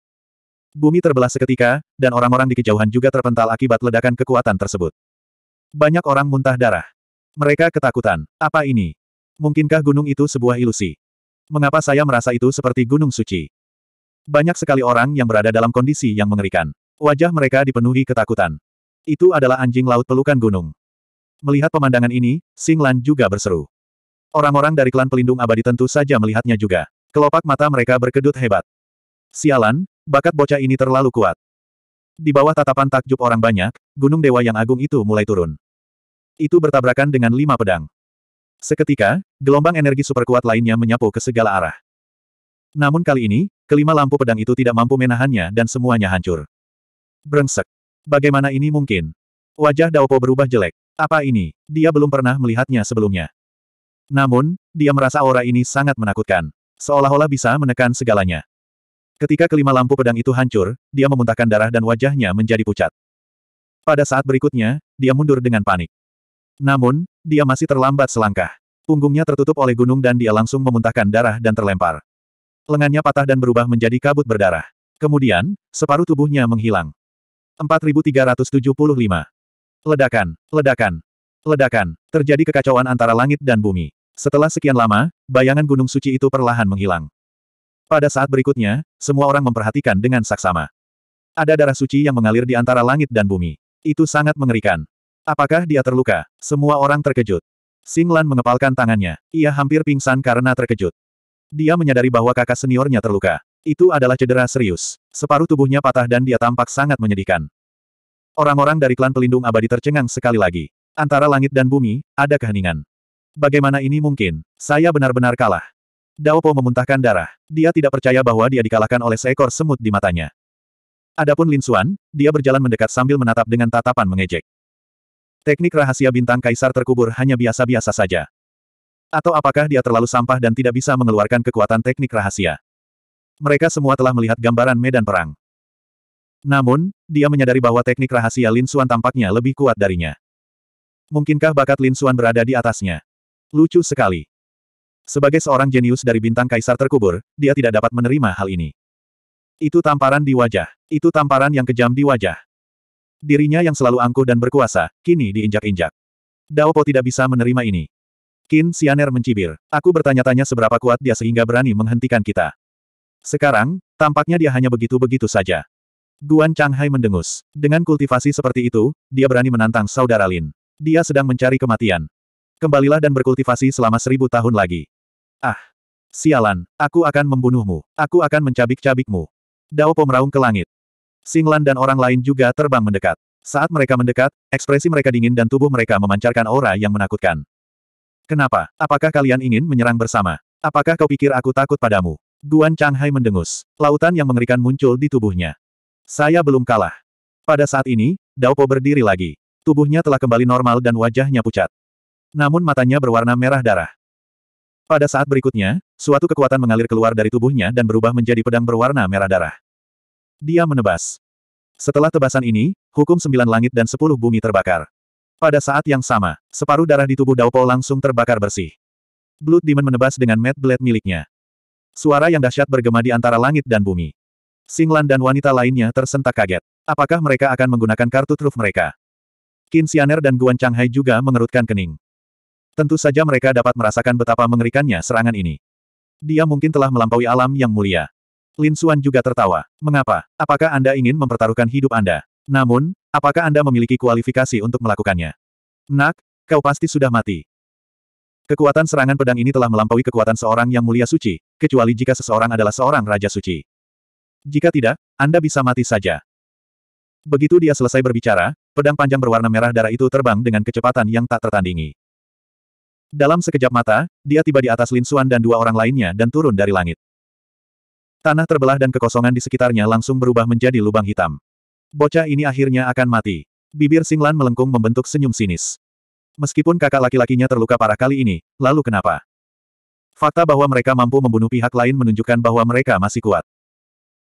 Bumi terbelah seketika, dan orang-orang di kejauhan juga terpental akibat ledakan kekuatan tersebut. Banyak orang muntah darah. Mereka ketakutan. Apa ini? Mungkinkah gunung itu sebuah ilusi? Mengapa saya merasa itu seperti gunung suci? Banyak sekali orang yang berada dalam kondisi yang mengerikan. Wajah mereka dipenuhi ketakutan. Itu adalah anjing laut pelukan gunung. Melihat pemandangan ini, Sing Lan juga berseru. Orang-orang dari klan pelindung abadi tentu saja melihatnya juga. Kelopak mata mereka berkedut hebat. Sialan, bakat bocah ini terlalu kuat. Di bawah tatapan takjub orang banyak, gunung dewa yang agung itu mulai turun. Itu bertabrakan dengan lima pedang. Seketika, gelombang energi superkuat lainnya menyapu ke segala arah. Namun kali ini, kelima lampu pedang itu tidak mampu menahannya dan semuanya hancur. Brengsek. Bagaimana ini mungkin? Wajah Daopo berubah jelek. Apa ini? Dia belum pernah melihatnya sebelumnya. Namun, dia merasa aura ini sangat menakutkan. Seolah-olah bisa menekan segalanya. Ketika kelima lampu pedang itu hancur, dia memuntahkan darah dan wajahnya menjadi pucat. Pada saat berikutnya, dia mundur dengan panik. Namun, dia masih terlambat selangkah. Punggungnya tertutup oleh gunung dan dia langsung memuntahkan darah dan terlempar. Lengannya patah dan berubah menjadi kabut berdarah. Kemudian, separuh tubuhnya menghilang. 4375. Ledakan, ledakan, ledakan. Terjadi kekacauan antara langit dan bumi. Setelah sekian lama, bayangan gunung suci itu perlahan menghilang. Pada saat berikutnya, semua orang memperhatikan dengan saksama. Ada darah suci yang mengalir di antara langit dan bumi. Itu sangat mengerikan. Apakah dia terluka? Semua orang terkejut. Singlan mengepalkan tangannya. Ia hampir pingsan karena terkejut. Dia menyadari bahwa kakak seniornya terluka. Itu adalah cedera serius. Separuh tubuhnya patah dan dia tampak sangat menyedihkan. Orang-orang dari klan pelindung abadi tercengang sekali lagi. Antara langit dan bumi, ada keheningan. Bagaimana ini mungkin? Saya benar-benar kalah. Po memuntahkan darah. Dia tidak percaya bahwa dia dikalahkan oleh seekor semut di matanya. Adapun Lin Xuan, dia berjalan mendekat sambil menatap dengan tatapan mengejek. Teknik rahasia bintang kaisar terkubur hanya biasa-biasa saja. Atau apakah dia terlalu sampah dan tidak bisa mengeluarkan kekuatan teknik rahasia? Mereka semua telah melihat gambaran medan perang. Namun, dia menyadari bahwa teknik rahasia Lin Xuan tampaknya lebih kuat darinya. Mungkinkah bakat Lin Xuan berada di atasnya? Lucu sekali. Sebagai seorang jenius dari bintang kaisar terkubur, dia tidak dapat menerima hal ini. Itu tamparan di wajah. Itu tamparan yang kejam di wajah. Dirinya yang selalu angkuh dan berkuasa, kini diinjak-injak. Daopo tidak bisa menerima ini. Qin Xianer mencibir. Aku bertanya-tanya seberapa kuat dia sehingga berani menghentikan kita. Sekarang, tampaknya dia hanya begitu-begitu saja. Guan Changhai mendengus. Dengan kultivasi seperti itu, dia berani menantang saudara Lin. Dia sedang mencari kematian. Kembalilah dan berkultivasi selama seribu tahun lagi. Ah! Sialan, aku akan membunuhmu, aku akan mencabik-cabikmu. Dao Po meraung ke langit. Singlan dan orang lain juga terbang mendekat. Saat mereka mendekat, ekspresi mereka dingin dan tubuh mereka memancarkan aura yang menakutkan. Kenapa? Apakah kalian ingin menyerang bersama? Apakah kau pikir aku takut padamu? Guan Chang Hai mendengus. Lautan yang mengerikan muncul di tubuhnya. Saya belum kalah. Pada saat ini, Dao Po berdiri lagi. Tubuhnya telah kembali normal dan wajahnya pucat. Namun matanya berwarna merah darah. Pada saat berikutnya, suatu kekuatan mengalir keluar dari tubuhnya dan berubah menjadi pedang berwarna merah darah. Dia menebas. Setelah tebasan ini, hukum sembilan langit dan sepuluh bumi terbakar. Pada saat yang sama, separuh darah di tubuh Daopo langsung terbakar bersih. Blood Demon menebas dengan Mad Blade miliknya. Suara yang dahsyat bergema di antara langit dan bumi. Singlan dan wanita lainnya tersentak kaget. Apakah mereka akan menggunakan kartu truf mereka? Qin Xianer dan Guan Changhai juga mengerutkan kening. Tentu saja mereka dapat merasakan betapa mengerikannya serangan ini. Dia mungkin telah melampaui alam yang mulia. Lin Suan juga tertawa. Mengapa? Apakah Anda ingin mempertaruhkan hidup Anda? Namun, apakah Anda memiliki kualifikasi untuk melakukannya? Nak, kau pasti sudah mati. Kekuatan serangan pedang ini telah melampaui kekuatan seorang yang mulia suci, kecuali jika seseorang adalah seorang raja suci. Jika tidak, Anda bisa mati saja. Begitu dia selesai berbicara, pedang panjang berwarna merah darah itu terbang dengan kecepatan yang tak tertandingi. Dalam sekejap mata, dia tiba di atas Lin Xuan dan dua orang lainnya dan turun dari langit. Tanah terbelah dan kekosongan di sekitarnya langsung berubah menjadi lubang hitam. Bocah ini akhirnya akan mati. Bibir Singlan melengkung membentuk senyum sinis. Meskipun kakak laki-lakinya terluka parah kali ini, lalu kenapa? Fakta bahwa mereka mampu membunuh pihak lain menunjukkan bahwa mereka masih kuat.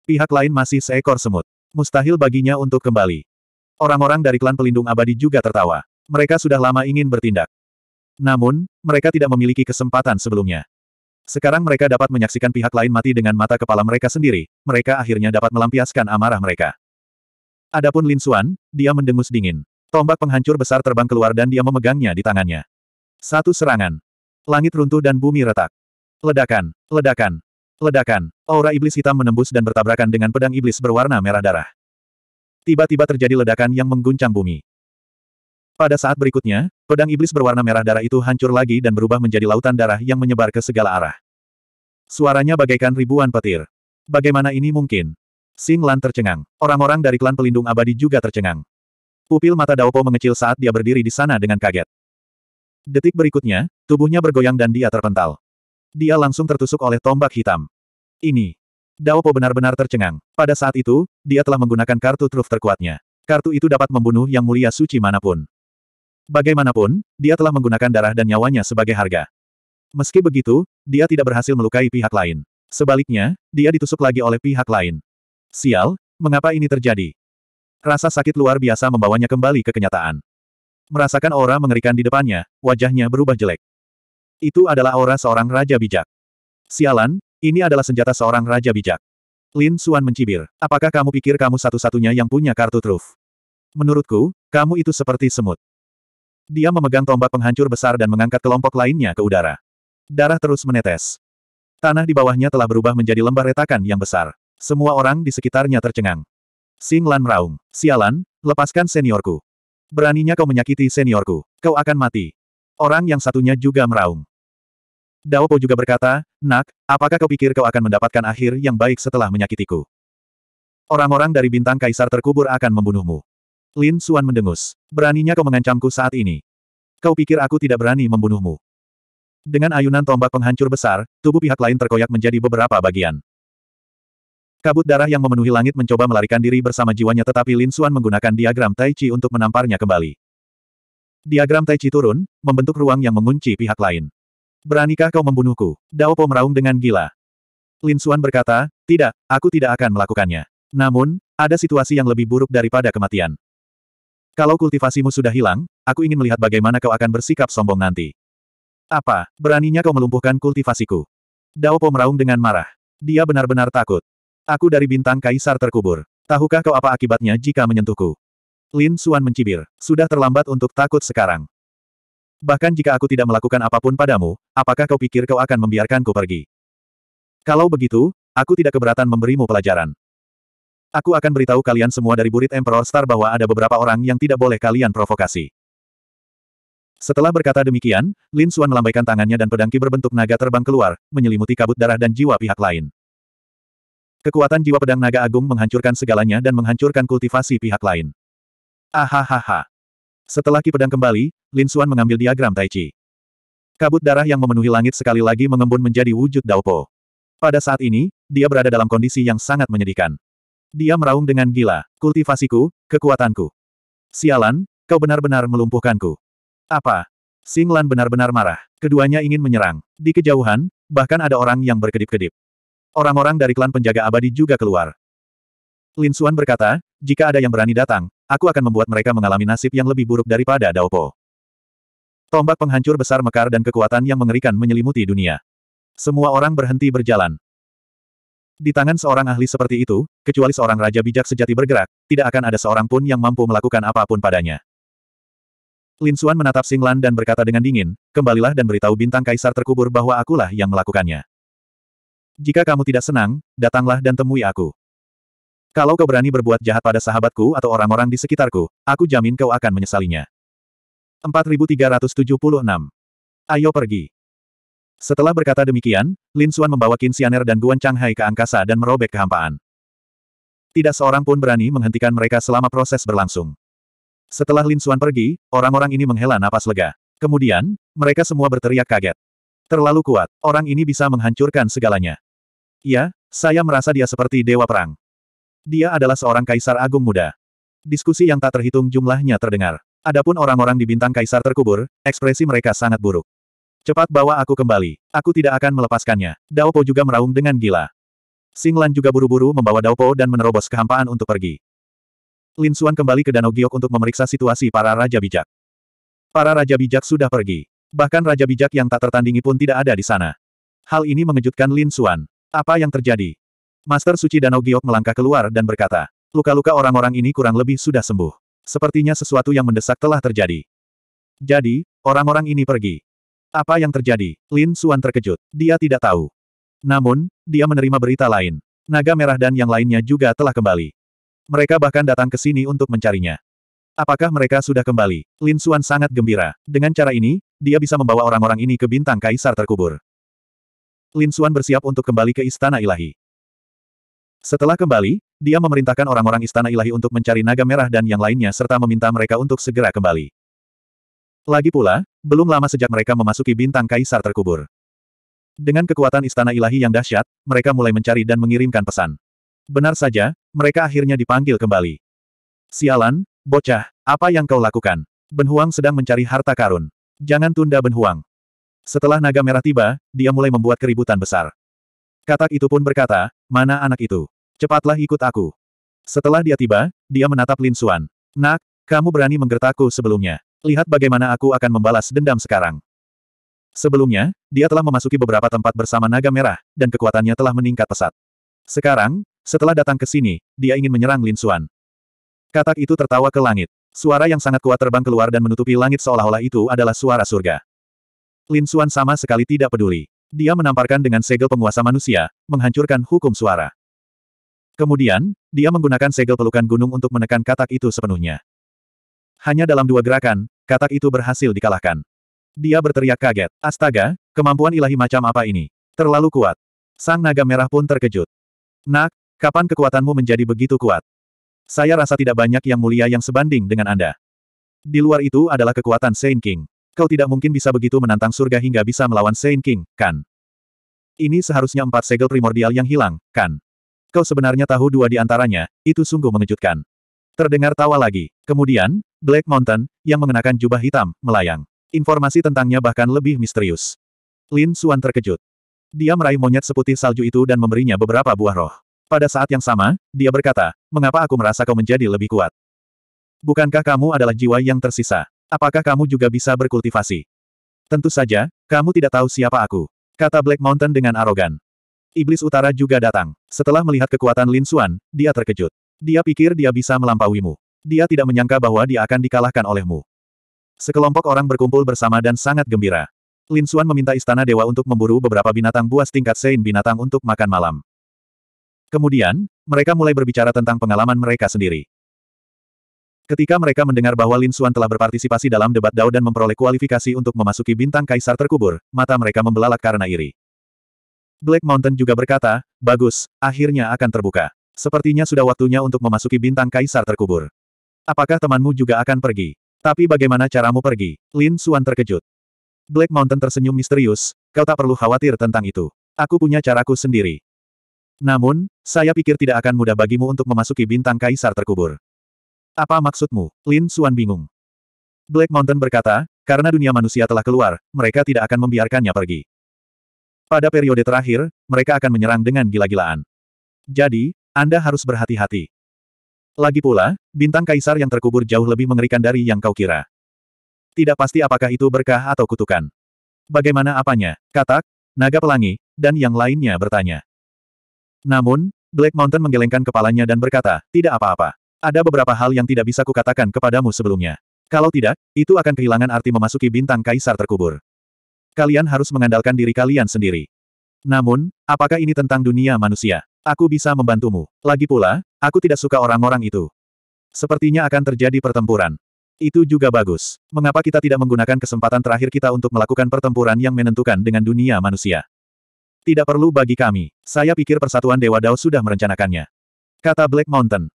Pihak lain masih seekor semut. Mustahil baginya untuk kembali. Orang-orang dari klan pelindung abadi juga tertawa. Mereka sudah lama ingin bertindak. Namun, mereka tidak memiliki kesempatan sebelumnya. Sekarang mereka dapat menyaksikan pihak lain mati dengan mata kepala mereka sendiri, mereka akhirnya dapat melampiaskan amarah mereka. Adapun Lin Xuan, dia mendengus dingin. Tombak penghancur besar terbang keluar dan dia memegangnya di tangannya. Satu serangan. Langit runtuh dan bumi retak. Ledakan, ledakan, ledakan. Aura iblis hitam menembus dan bertabrakan dengan pedang iblis berwarna merah darah. Tiba-tiba terjadi ledakan yang mengguncang bumi. Pada saat berikutnya, pedang iblis berwarna merah darah itu hancur lagi dan berubah menjadi lautan darah yang menyebar ke segala arah. Suaranya bagaikan ribuan petir. Bagaimana ini mungkin? Sing Lan tercengang. Orang-orang dari klan pelindung abadi juga tercengang. Pupil mata Dao Po mengecil saat dia berdiri di sana dengan kaget. Detik berikutnya, tubuhnya bergoyang dan dia terpental. Dia langsung tertusuk oleh tombak hitam. Ini. Dao Po benar-benar tercengang. Pada saat itu, dia telah menggunakan kartu truf terkuatnya. Kartu itu dapat membunuh yang mulia suci manapun. Bagaimanapun, dia telah menggunakan darah dan nyawanya sebagai harga. Meski begitu, dia tidak berhasil melukai pihak lain. Sebaliknya, dia ditusuk lagi oleh pihak lain. Sial, mengapa ini terjadi? Rasa sakit luar biasa membawanya kembali ke kenyataan. Merasakan aura mengerikan di depannya, wajahnya berubah jelek. Itu adalah aura seorang raja bijak. Sialan, ini adalah senjata seorang raja bijak. Lin Suan mencibir. Apakah kamu pikir kamu satu-satunya yang punya kartu truf? Menurutku, kamu itu seperti semut. Dia memegang tombak penghancur besar dan mengangkat kelompok lainnya ke udara. Darah terus menetes. Tanah di bawahnya telah berubah menjadi lembah retakan yang besar. Semua orang di sekitarnya tercengang. Sing Lan meraung. Sialan, lepaskan seniorku. Beraninya kau menyakiti seniorku. Kau akan mati. Orang yang satunya juga meraung. Dao Po juga berkata, Nak, apakah kau pikir kau akan mendapatkan akhir yang baik setelah menyakitiku? Orang-orang dari bintang kaisar terkubur akan membunuhmu. Lin Suan mendengus. Beraninya kau mengancamku saat ini. Kau pikir aku tidak berani membunuhmu. Dengan ayunan tombak penghancur besar, tubuh pihak lain terkoyak menjadi beberapa bagian. Kabut darah yang memenuhi langit mencoba melarikan diri bersama jiwanya tetapi Lin Suan menggunakan diagram Tai Chi untuk menamparnya kembali. Diagram Tai Chi turun, membentuk ruang yang mengunci pihak lain. Beranikah kau membunuhku? Dao Po meraung dengan gila. Lin Suan berkata, tidak, aku tidak akan melakukannya. Namun, ada situasi yang lebih buruk daripada kematian. Kalau kultivasimu sudah hilang, aku ingin melihat bagaimana kau akan bersikap sombong nanti. Apa, beraninya kau melumpuhkan kultivasiku? Dao Po meraung dengan marah. Dia benar-benar takut. Aku dari bintang kaisar terkubur. Tahukah kau apa akibatnya jika menyentuhku? Lin Suan mencibir. Sudah terlambat untuk takut sekarang. Bahkan jika aku tidak melakukan apapun padamu, apakah kau pikir kau akan membiarkanku pergi? Kalau begitu, aku tidak keberatan memberimu pelajaran. Aku akan beritahu kalian semua dari murid Emperor Star bahwa ada beberapa orang yang tidak boleh kalian provokasi. Setelah berkata demikian, Lin Xuan melambaikan tangannya dan pedangki berbentuk naga terbang keluar, menyelimuti kabut darah dan jiwa pihak lain. Kekuatan jiwa pedang naga agung menghancurkan segalanya dan menghancurkan kultivasi pihak lain. Ahahaha. Setelah ki pedang kembali, Lin Xuan mengambil diagram Tai Chi. Kabut darah yang memenuhi langit sekali lagi mengembun menjadi wujud Daopo. Pada saat ini, dia berada dalam kondisi yang sangat menyedihkan. Dia meraung dengan gila. Kultivasiku, kekuatanku. Sialan, kau benar-benar melumpuhkanku. Apa? Singlan benar-benar marah. Keduanya ingin menyerang. Di kejauhan, bahkan ada orang yang berkedip-kedip. Orang-orang dari klan penjaga abadi juga keluar. Lin Xuan berkata, jika ada yang berani datang, aku akan membuat mereka mengalami nasib yang lebih buruk daripada Daopo. Tombak penghancur besar mekar dan kekuatan yang mengerikan menyelimuti dunia. Semua orang berhenti berjalan. Di tangan seorang ahli seperti itu, kecuali seorang raja bijak sejati bergerak, tidak akan ada seorang pun yang mampu melakukan apapun padanya. Lin Xuan menatap Sing Lan dan berkata dengan dingin, kembalilah dan beritahu bintang kaisar terkubur bahwa akulah yang melakukannya. Jika kamu tidak senang, datanglah dan temui aku. Kalau kau berani berbuat jahat pada sahabatku atau orang-orang di sekitarku, aku jamin kau akan menyesalinya. 4376. Ayo pergi. Setelah berkata demikian, Lin Xuan membawa Qin Xianer dan Guan Chang Hai ke angkasa dan merobek kehampaan. Tidak seorang pun berani menghentikan mereka selama proses berlangsung. Setelah Lin Xuan pergi, orang-orang ini menghela napas lega. Kemudian, mereka semua berteriak kaget. Terlalu kuat, orang ini bisa menghancurkan segalanya. Ya, saya merasa dia seperti dewa perang. Dia adalah seorang kaisar agung muda. Diskusi yang tak terhitung jumlahnya terdengar. Adapun orang-orang di bintang kaisar terkubur, ekspresi mereka sangat buruk. Cepat bawa aku kembali. Aku tidak akan melepaskannya. Dao Po juga meraung dengan gila. Singlan juga buru-buru membawa Dao Po dan menerobos kehampaan untuk pergi. Lin Xuan kembali ke Danau Giok untuk memeriksa situasi para Raja Bijak. Para Raja Bijak sudah pergi. Bahkan Raja Bijak yang tak tertandingi pun tidak ada di sana. Hal ini mengejutkan Lin Xuan. Apa yang terjadi? Master Suci Danau Giok melangkah keluar dan berkata, luka-luka orang-orang ini kurang lebih sudah sembuh. Sepertinya sesuatu yang mendesak telah terjadi. Jadi, orang-orang ini pergi. Apa yang terjadi? Lin Suan terkejut. Dia tidak tahu. Namun, dia menerima berita lain. Naga Merah dan yang lainnya juga telah kembali. Mereka bahkan datang ke sini untuk mencarinya. Apakah mereka sudah kembali? Lin Suan sangat gembira. Dengan cara ini, dia bisa membawa orang-orang ini ke bintang kaisar terkubur. Lin Suan bersiap untuk kembali ke Istana Ilahi. Setelah kembali, dia memerintahkan orang-orang Istana Ilahi untuk mencari naga merah dan yang lainnya serta meminta mereka untuk segera kembali. Lagi pula, belum lama sejak mereka memasuki bintang kaisar terkubur. Dengan kekuatan istana ilahi yang dahsyat, mereka mulai mencari dan mengirimkan pesan. Benar saja, mereka akhirnya dipanggil kembali. Sialan, bocah, apa yang kau lakukan? Benhuang sedang mencari harta karun. Jangan tunda Benhuang. Setelah naga merah tiba, dia mulai membuat keributan besar. Katak itu pun berkata, mana anak itu? Cepatlah ikut aku. Setelah dia tiba, dia menatap Lin Suan. Nak, kamu berani menggertakku sebelumnya. Lihat bagaimana aku akan membalas dendam sekarang. Sebelumnya, dia telah memasuki beberapa tempat bersama naga merah, dan kekuatannya telah meningkat pesat. Sekarang, setelah datang ke sini, dia ingin menyerang Lin Xuan. Katak itu tertawa ke langit. Suara yang sangat kuat terbang keluar dan menutupi langit seolah-olah itu adalah suara surga. Lin Xuan sama sekali tidak peduli. Dia menamparkan dengan segel penguasa manusia, menghancurkan hukum suara. Kemudian, dia menggunakan segel pelukan gunung untuk menekan katak itu sepenuhnya. Hanya dalam dua gerakan, katak itu berhasil dikalahkan. Dia berteriak kaget. Astaga, kemampuan ilahi macam apa ini? Terlalu kuat. Sang naga merah pun terkejut. Nak, kapan kekuatanmu menjadi begitu kuat? Saya rasa tidak banyak yang mulia yang sebanding dengan Anda. Di luar itu adalah kekuatan Saint King. Kau tidak mungkin bisa begitu menantang surga hingga bisa melawan Saint King, kan? Ini seharusnya empat segel primordial yang hilang, kan? Kau sebenarnya tahu dua di antaranya, itu sungguh mengejutkan. Terdengar tawa lagi. Kemudian, Black Mountain, yang mengenakan jubah hitam, melayang. Informasi tentangnya bahkan lebih misterius. Lin Suan terkejut. Dia meraih monyet seputih salju itu dan memberinya beberapa buah roh. Pada saat yang sama, dia berkata, mengapa aku merasa kau menjadi lebih kuat? Bukankah kamu adalah jiwa yang tersisa? Apakah kamu juga bisa berkultivasi? Tentu saja, kamu tidak tahu siapa aku. Kata Black Mountain dengan arogan. Iblis Utara juga datang. Setelah melihat kekuatan Lin Xuan, dia terkejut. Dia pikir dia bisa melampauimu. Dia tidak menyangka bahwa dia akan dikalahkan olehmu. Sekelompok orang berkumpul bersama dan sangat gembira. Lin Xuan meminta istana dewa untuk memburu beberapa binatang buas tingkat Sein binatang untuk makan malam. Kemudian, mereka mulai berbicara tentang pengalaman mereka sendiri. Ketika mereka mendengar bahwa Lin Xuan telah berpartisipasi dalam debat Dao dan memperoleh kualifikasi untuk memasuki bintang kaisar terkubur, mata mereka membelalak karena iri. Black Mountain juga berkata, bagus, akhirnya akan terbuka. Sepertinya sudah waktunya untuk memasuki bintang kaisar terkubur. Apakah temanmu juga akan pergi? Tapi bagaimana caramu pergi? Lin Suan terkejut. Black Mountain tersenyum misterius, kau tak perlu khawatir tentang itu. Aku punya caraku sendiri. Namun, saya pikir tidak akan mudah bagimu untuk memasuki bintang kaisar terkubur. Apa maksudmu? Lin Suan bingung. Black Mountain berkata, karena dunia manusia telah keluar, mereka tidak akan membiarkannya pergi. Pada periode terakhir, mereka akan menyerang dengan gila-gilaan. Jadi, Anda harus berhati-hati. Lagi pula, bintang kaisar yang terkubur jauh lebih mengerikan dari yang kau kira. Tidak pasti apakah itu berkah atau kutukan. Bagaimana apanya? Katak, naga pelangi, dan yang lainnya bertanya. Namun, Black Mountain menggelengkan kepalanya dan berkata, tidak apa-apa. Ada beberapa hal yang tidak bisa kukatakan kepadamu sebelumnya. Kalau tidak, itu akan kehilangan arti memasuki bintang kaisar terkubur. Kalian harus mengandalkan diri kalian sendiri. Namun, apakah ini tentang dunia manusia? Aku bisa membantumu. Lagi pula, aku tidak suka orang-orang itu. Sepertinya akan terjadi pertempuran. Itu juga bagus. Mengapa kita tidak menggunakan kesempatan terakhir kita untuk melakukan pertempuran yang menentukan dengan dunia manusia? Tidak perlu bagi kami. Saya pikir persatuan Dewa Dao sudah merencanakannya. Kata Black Mountain.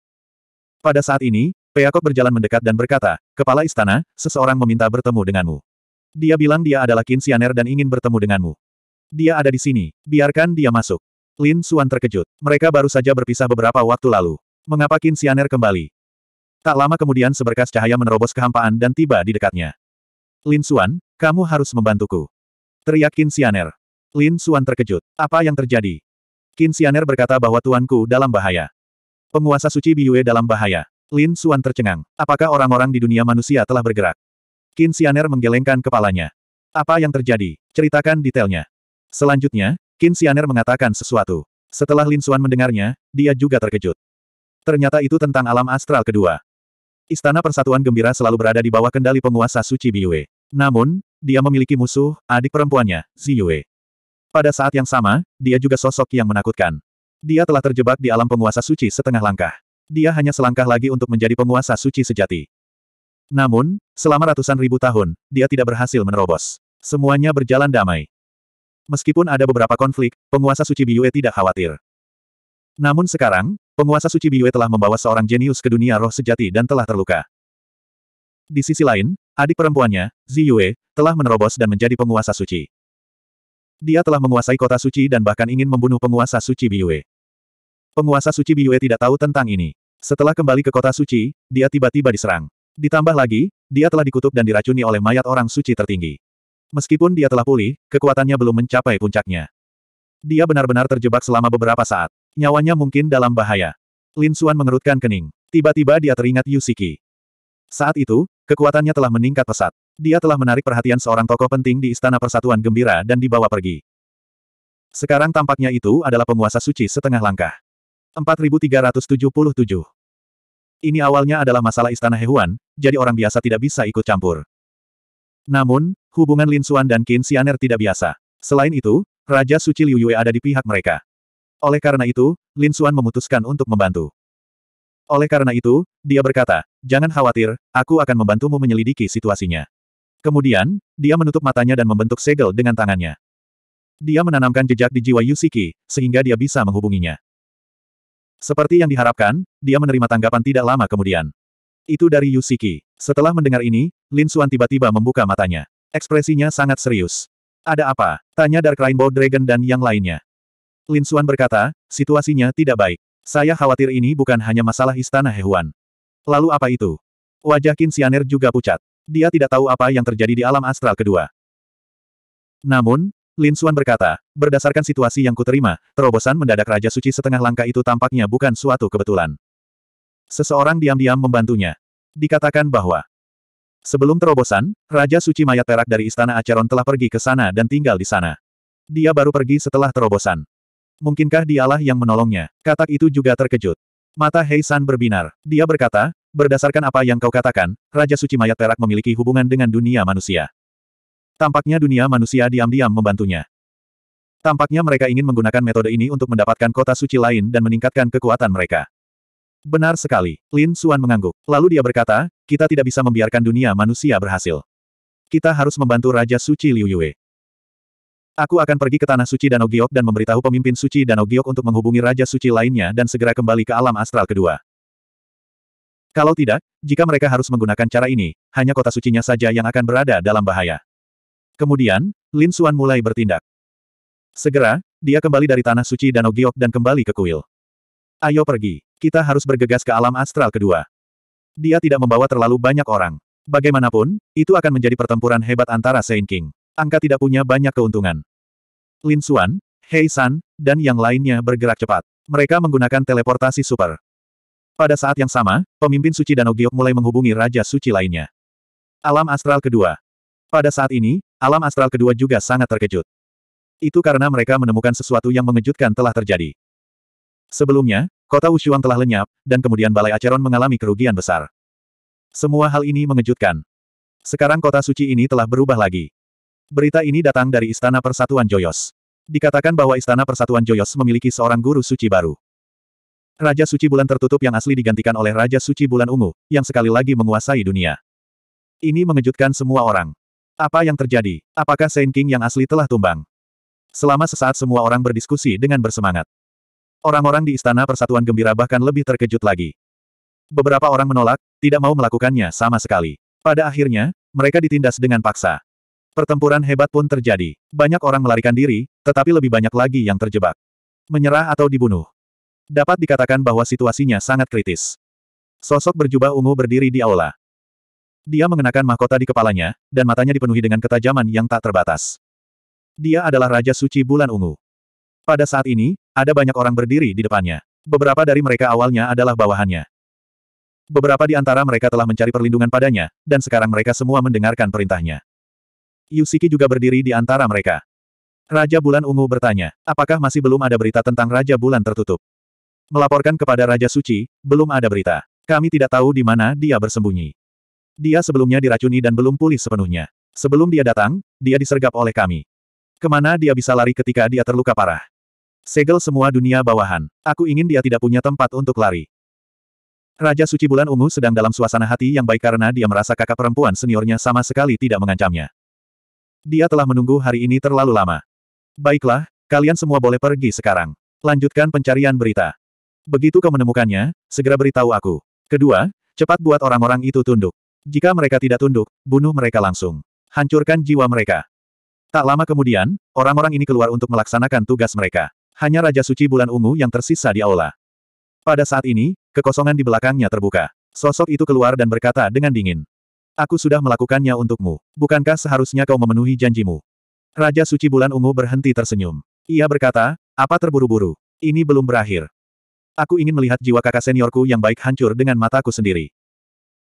Pada saat ini, peacock berjalan mendekat dan berkata, Kepala Istana, seseorang meminta bertemu denganmu. Dia bilang dia adalah Kinsianer dan ingin bertemu denganmu. Dia ada di sini, biarkan dia masuk. Lin Suan terkejut. Mereka baru saja berpisah beberapa waktu lalu. Mengapa Qin Xianer kembali? Tak lama kemudian seberkas cahaya menerobos kehampaan dan tiba di dekatnya. Lin Suan, kamu harus membantuku. Teriak Qin Xianer. Lin Suan terkejut. Apa yang terjadi? Qin Xianer berkata bahwa tuanku dalam bahaya. Penguasa suci Biyue dalam bahaya. Lin Suan tercengang. Apakah orang-orang di dunia manusia telah bergerak? Qin Xianer menggelengkan kepalanya. Apa yang terjadi? Ceritakan detailnya. Selanjutnya, Qin Xianer mengatakan sesuatu. Setelah Lin Xuan mendengarnya, dia juga terkejut. Ternyata itu tentang alam astral kedua. Istana Persatuan Gembira selalu berada di bawah kendali penguasa Suci Biyue. Namun, dia memiliki musuh, adik perempuannya, Ziyue. Pada saat yang sama, dia juga sosok yang menakutkan. Dia telah terjebak di alam penguasa suci setengah langkah. Dia hanya selangkah lagi untuk menjadi penguasa suci sejati. Namun, selama ratusan ribu tahun, dia tidak berhasil menerobos. Semuanya berjalan damai. Meskipun ada beberapa konflik, penguasa suci Biyue tidak khawatir. Namun sekarang, penguasa suci Biyue telah membawa seorang jenius ke dunia roh sejati dan telah terluka. Di sisi lain, adik perempuannya, Zi Yue, telah menerobos dan menjadi penguasa suci. Dia telah menguasai kota suci dan bahkan ingin membunuh penguasa suci Biyue. Penguasa suci Biyue tidak tahu tentang ini. Setelah kembali ke kota suci, dia tiba-tiba diserang. Ditambah lagi, dia telah dikutuk dan diracuni oleh mayat orang suci tertinggi. Meskipun dia telah pulih, kekuatannya belum mencapai puncaknya. Dia benar-benar terjebak selama beberapa saat. Nyawanya mungkin dalam bahaya. Lin Xuan mengerutkan kening. Tiba-tiba dia teringat Yusiki. Saat itu, kekuatannya telah meningkat pesat. Dia telah menarik perhatian seorang tokoh penting di Istana Persatuan Gembira dan dibawa pergi. Sekarang tampaknya itu adalah penguasa suci setengah langkah. 4377 Ini awalnya adalah masalah Istana Hewan, jadi orang biasa tidak bisa ikut campur. Namun, hubungan Lin Xuan dan Qin Xianer tidak biasa. Selain itu, Raja Suci Liu Yue ada di pihak mereka. Oleh karena itu, Lin Xuan memutuskan untuk membantu. Oleh karena itu, dia berkata, jangan khawatir, aku akan membantumu menyelidiki situasinya. Kemudian, dia menutup matanya dan membentuk segel dengan tangannya. Dia menanamkan jejak di jiwa Yusiki, sehingga dia bisa menghubunginya. Seperti yang diharapkan, dia menerima tanggapan tidak lama kemudian. Itu dari Yusiki. Setelah mendengar ini, Lin Xuan tiba-tiba membuka matanya. Ekspresinya sangat serius. Ada apa? Tanya Dark Rainbow Dragon dan yang lainnya. Lin Xuan berkata, situasinya tidak baik. Saya khawatir ini bukan hanya masalah istana Hewan. Lalu apa itu? Wajah Qin Xianer juga pucat. Dia tidak tahu apa yang terjadi di alam astral kedua. Namun, Lin Xuan berkata, berdasarkan situasi yang kuterima, terobosan mendadak Raja Suci setengah langkah itu tampaknya bukan suatu kebetulan. Seseorang diam-diam membantunya. Dikatakan bahwa Sebelum terobosan, Raja Suci Mayat Perak dari Istana Acheron telah pergi ke sana dan tinggal di sana. Dia baru pergi setelah terobosan. Mungkinkah dialah yang menolongnya? Katak itu juga terkejut. Mata Hei San berbinar. Dia berkata, berdasarkan apa yang kau katakan, Raja Suci Mayat Perak memiliki hubungan dengan dunia manusia. Tampaknya dunia manusia diam-diam membantunya. Tampaknya mereka ingin menggunakan metode ini untuk mendapatkan kota suci lain dan meningkatkan kekuatan mereka. Benar sekali, Lin Suan mengangguk. Lalu dia berkata, kita tidak bisa membiarkan dunia manusia berhasil. Kita harus membantu Raja Suci Liu Yue. Aku akan pergi ke Tanah Suci Danau Giok dan memberitahu pemimpin Suci Danau Giok untuk menghubungi Raja Suci lainnya dan segera kembali ke alam astral kedua. Kalau tidak, jika mereka harus menggunakan cara ini, hanya kota sucinya saja yang akan berada dalam bahaya. Kemudian, Lin Suan mulai bertindak. Segera, dia kembali dari tanah suci Danau Giok dan kembali ke kuil. Ayo pergi. Kita harus bergegas ke alam astral kedua. Dia tidak membawa terlalu banyak orang. Bagaimanapun, itu akan menjadi pertempuran hebat antara Saint King. Angka tidak punya banyak keuntungan. Lin Xuan, Hei San, dan yang lainnya bergerak cepat. Mereka menggunakan teleportasi super. Pada saat yang sama, pemimpin suci Danau Giok mulai menghubungi Raja Suci lainnya. Alam Astral Kedua Pada saat ini, alam astral kedua juga sangat terkejut. Itu karena mereka menemukan sesuatu yang mengejutkan telah terjadi. Sebelumnya, Kota Wushuang telah lenyap, dan kemudian Balai Acheron mengalami kerugian besar. Semua hal ini mengejutkan. Sekarang kota suci ini telah berubah lagi. Berita ini datang dari Istana Persatuan Joyos. Dikatakan bahwa Istana Persatuan Joyos memiliki seorang guru suci baru. Raja Suci Bulan Tertutup yang asli digantikan oleh Raja Suci Bulan Ungu, yang sekali lagi menguasai dunia. Ini mengejutkan semua orang. Apa yang terjadi? Apakah Saint King yang asli telah tumbang? Selama sesaat semua orang berdiskusi dengan bersemangat. Orang-orang di Istana Persatuan Gembira bahkan lebih terkejut lagi. Beberapa orang menolak, tidak mau melakukannya sama sekali. Pada akhirnya, mereka ditindas dengan paksa. Pertempuran hebat pun terjadi. Banyak orang melarikan diri, tetapi lebih banyak lagi yang terjebak. Menyerah atau dibunuh. Dapat dikatakan bahwa situasinya sangat kritis. Sosok berjubah ungu berdiri di aula. Dia mengenakan mahkota di kepalanya, dan matanya dipenuhi dengan ketajaman yang tak terbatas. Dia adalah Raja Suci Bulan Ungu. Pada saat ini, ada banyak orang berdiri di depannya. Beberapa dari mereka awalnya adalah bawahannya. Beberapa di antara mereka telah mencari perlindungan padanya, dan sekarang mereka semua mendengarkan perintahnya. Yusiki juga berdiri di antara mereka. Raja Bulan Ungu bertanya, apakah masih belum ada berita tentang Raja Bulan tertutup? Melaporkan kepada Raja Suci, belum ada berita. Kami tidak tahu di mana dia bersembunyi. Dia sebelumnya diracuni dan belum pulih sepenuhnya. Sebelum dia datang, dia disergap oleh kami. Kemana dia bisa lari ketika dia terluka parah? Segel semua dunia bawahan. Aku ingin dia tidak punya tempat untuk lari. Raja Suci Bulan Ungu sedang dalam suasana hati yang baik karena dia merasa kakak perempuan seniornya sama sekali tidak mengancamnya. Dia telah menunggu hari ini terlalu lama. Baiklah, kalian semua boleh pergi sekarang. Lanjutkan pencarian berita. Begitu kau menemukannya, segera beritahu aku. Kedua, cepat buat orang-orang itu tunduk. Jika mereka tidak tunduk, bunuh mereka langsung. Hancurkan jiwa mereka. Tak lama kemudian, orang-orang ini keluar untuk melaksanakan tugas mereka. Hanya Raja Suci Bulan Ungu yang tersisa di aula. Pada saat ini, kekosongan di belakangnya terbuka. Sosok itu keluar dan berkata dengan dingin. Aku sudah melakukannya untukmu. Bukankah seharusnya kau memenuhi janjimu? Raja Suci Bulan Ungu berhenti tersenyum. Ia berkata, apa terburu-buru? Ini belum berakhir. Aku ingin melihat jiwa kakak seniorku yang baik hancur dengan mataku sendiri.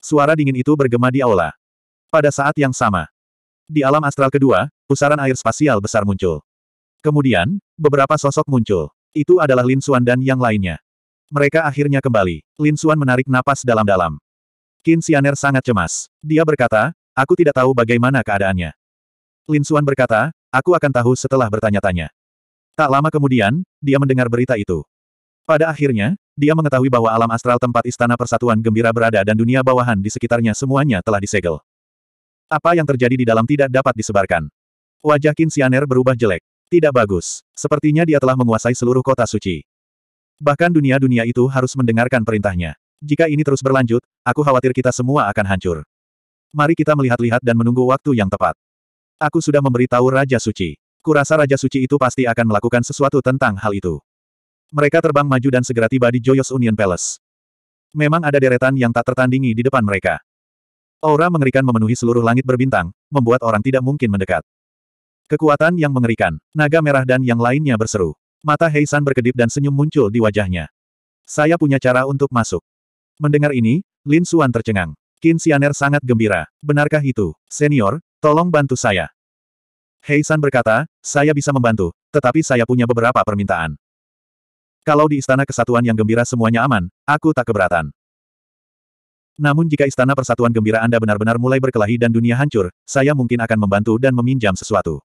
Suara dingin itu bergema di aula. Pada saat yang sama. Di alam astral kedua, pusaran air spasial besar muncul. Kemudian, Beberapa sosok muncul. Itu adalah Lin Suan dan yang lainnya. Mereka akhirnya kembali. Lin Suan menarik napas dalam-dalam. Qin Xianer sangat cemas. Dia berkata, aku tidak tahu bagaimana keadaannya. Lin Suan berkata, aku akan tahu setelah bertanya-tanya. Tak lama kemudian, dia mendengar berita itu. Pada akhirnya, dia mengetahui bahwa alam astral tempat istana persatuan gembira berada dan dunia bawahan di sekitarnya semuanya telah disegel. Apa yang terjadi di dalam tidak dapat disebarkan. Wajah Qin Xianer berubah jelek. Tidak bagus. Sepertinya dia telah menguasai seluruh kota suci. Bahkan dunia-dunia itu harus mendengarkan perintahnya. Jika ini terus berlanjut, aku khawatir kita semua akan hancur. Mari kita melihat-lihat dan menunggu waktu yang tepat. Aku sudah memberitahu Raja Suci. Kurasa Raja Suci itu pasti akan melakukan sesuatu tentang hal itu. Mereka terbang maju dan segera tiba di Joyous Union Palace. Memang ada deretan yang tak tertandingi di depan mereka. Aura mengerikan memenuhi seluruh langit berbintang, membuat orang tidak mungkin mendekat. Kekuatan yang mengerikan. Naga merah dan yang lainnya berseru. Mata Heisan berkedip dan senyum muncul di wajahnya. Saya punya cara untuk masuk. Mendengar ini, Lin Suan tercengang. Qin Xianer sangat gembira. Benarkah itu? Senior, tolong bantu saya. Heisan berkata, saya bisa membantu, tetapi saya punya beberapa permintaan. Kalau di Istana Kesatuan yang gembira semuanya aman, aku tak keberatan. Namun jika Istana Persatuan Gembira Anda benar-benar mulai berkelahi dan dunia hancur, saya mungkin akan membantu dan meminjam sesuatu.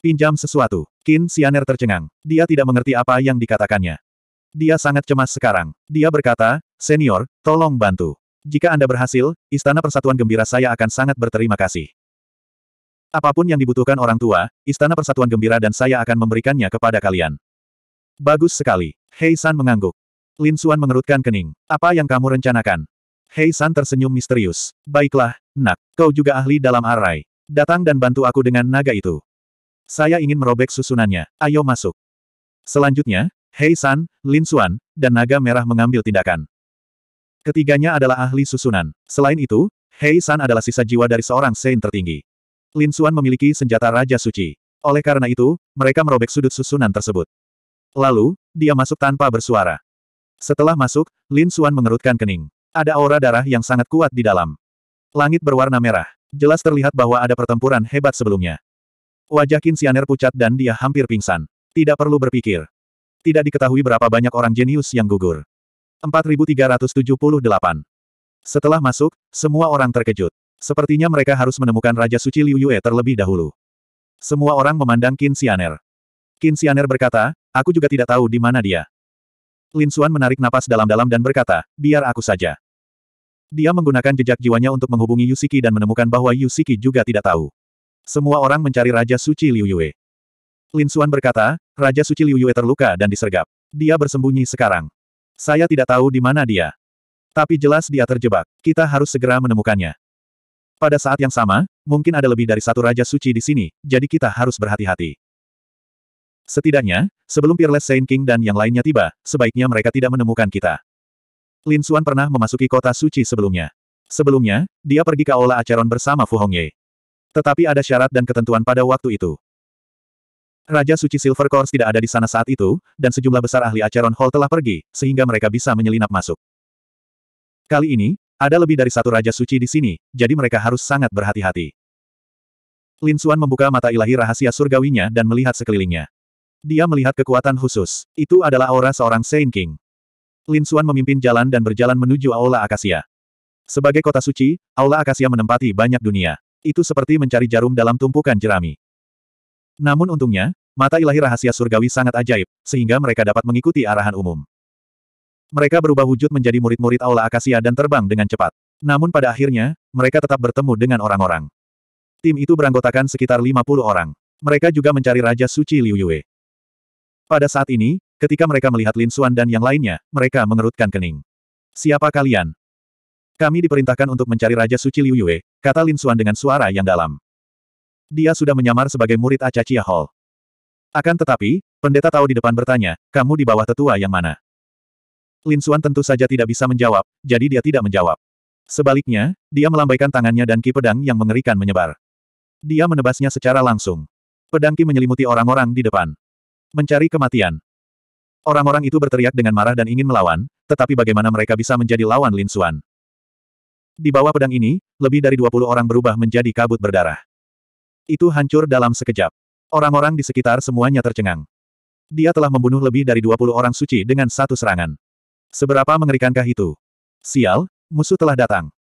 Pinjam sesuatu. Qin Xianer tercengang. Dia tidak mengerti apa yang dikatakannya. Dia sangat cemas sekarang. Dia berkata, Senior, tolong bantu. Jika Anda berhasil, Istana Persatuan Gembira saya akan sangat berterima kasih. Apapun yang dibutuhkan orang tua, Istana Persatuan Gembira dan saya akan memberikannya kepada kalian. Bagus sekali. Hei San mengangguk. Lin Suan mengerutkan kening. Apa yang kamu rencanakan? Hei San tersenyum misterius. Baiklah, nak. Kau juga ahli dalam arai. Datang dan bantu aku dengan naga itu. Saya ingin merobek susunannya, ayo masuk. Selanjutnya, Hei San, Lin Xuan, dan Naga Merah mengambil tindakan. Ketiganya adalah ahli susunan. Selain itu, Hei San adalah sisa jiwa dari seorang saint tertinggi. Lin Xuan memiliki senjata Raja Suci. Oleh karena itu, mereka merobek sudut susunan tersebut. Lalu, dia masuk tanpa bersuara. Setelah masuk, Lin Xuan mengerutkan kening. Ada aura darah yang sangat kuat di dalam. Langit berwarna merah. Jelas terlihat bahwa ada pertempuran hebat sebelumnya. Wajah Kinsianer pucat dan dia hampir pingsan. Tidak perlu berpikir. Tidak diketahui berapa banyak orang jenius yang gugur. 4378. Setelah masuk, semua orang terkejut. Sepertinya mereka harus menemukan Raja Suci Liu Yue terlebih dahulu. Semua orang memandang Kinsianer. Kinsianer berkata, aku juga tidak tahu di mana dia. Lin Xuan menarik napas dalam-dalam dan berkata, biar aku saja. Dia menggunakan jejak jiwanya untuk menghubungi Yusiki dan menemukan bahwa Yusiki juga tidak tahu. Semua orang mencari Raja Suci Liu Yue. Lin Xuan berkata, Raja Suci Liu Yue terluka dan disergap. Dia bersembunyi sekarang. Saya tidak tahu di mana dia. Tapi jelas dia terjebak. Kita harus segera menemukannya. Pada saat yang sama, mungkin ada lebih dari satu Raja Suci di sini, jadi kita harus berhati-hati. Setidaknya, sebelum Peerless Saint King dan yang lainnya tiba, sebaiknya mereka tidak menemukan kita. Lin Xuan pernah memasuki kota suci sebelumnya. Sebelumnya, dia pergi ke Aula Acheron bersama Fu Hongye. Tetapi ada syarat dan ketentuan pada waktu itu. Raja Suci Silver Course tidak ada di sana saat itu, dan sejumlah besar ahli Acheron Hall telah pergi, sehingga mereka bisa menyelinap masuk. Kali ini, ada lebih dari satu Raja Suci di sini, jadi mereka harus sangat berhati-hati. Lin Suan membuka mata ilahi rahasia surgawinya dan melihat sekelilingnya. Dia melihat kekuatan khusus. Itu adalah aura seorang Saint King. Lin Suan memimpin jalan dan berjalan menuju Aula Akasia. Sebagai kota suci, Aula Akasia menempati banyak dunia. Itu seperti mencari jarum dalam tumpukan jerami. Namun untungnya, mata ilahi rahasia surgawi sangat ajaib, sehingga mereka dapat mengikuti arahan umum. Mereka berubah wujud menjadi murid-murid Aula Akasia dan terbang dengan cepat. Namun pada akhirnya, mereka tetap bertemu dengan orang-orang. Tim itu beranggotakan sekitar 50 orang. Mereka juga mencari Raja Suci Liu Yue. Pada saat ini, ketika mereka melihat Lin Xuan dan yang lainnya, mereka mengerutkan kening. Siapa kalian? Kami diperintahkan untuk mencari Raja Suci Liu Yue, kata Lin Xuan dengan suara yang dalam. Dia sudah menyamar sebagai murid Acacia Hall. Akan tetapi, pendeta tahu di depan bertanya, kamu di bawah tetua yang mana? Lin Xuan tentu saja tidak bisa menjawab, jadi dia tidak menjawab. Sebaliknya, dia melambaikan tangannya dan ki pedang yang mengerikan menyebar. Dia menebasnya secara langsung. Pedang ki menyelimuti orang-orang di depan. Mencari kematian. Orang-orang itu berteriak dengan marah dan ingin melawan, tetapi bagaimana mereka bisa menjadi lawan Lin Xuan? Di bawah pedang ini, lebih dari 20 orang berubah menjadi kabut berdarah. Itu hancur dalam sekejap. Orang-orang di sekitar semuanya tercengang. Dia telah membunuh lebih dari 20 orang suci dengan satu serangan. Seberapa mengerikankah itu? Sial, musuh telah datang.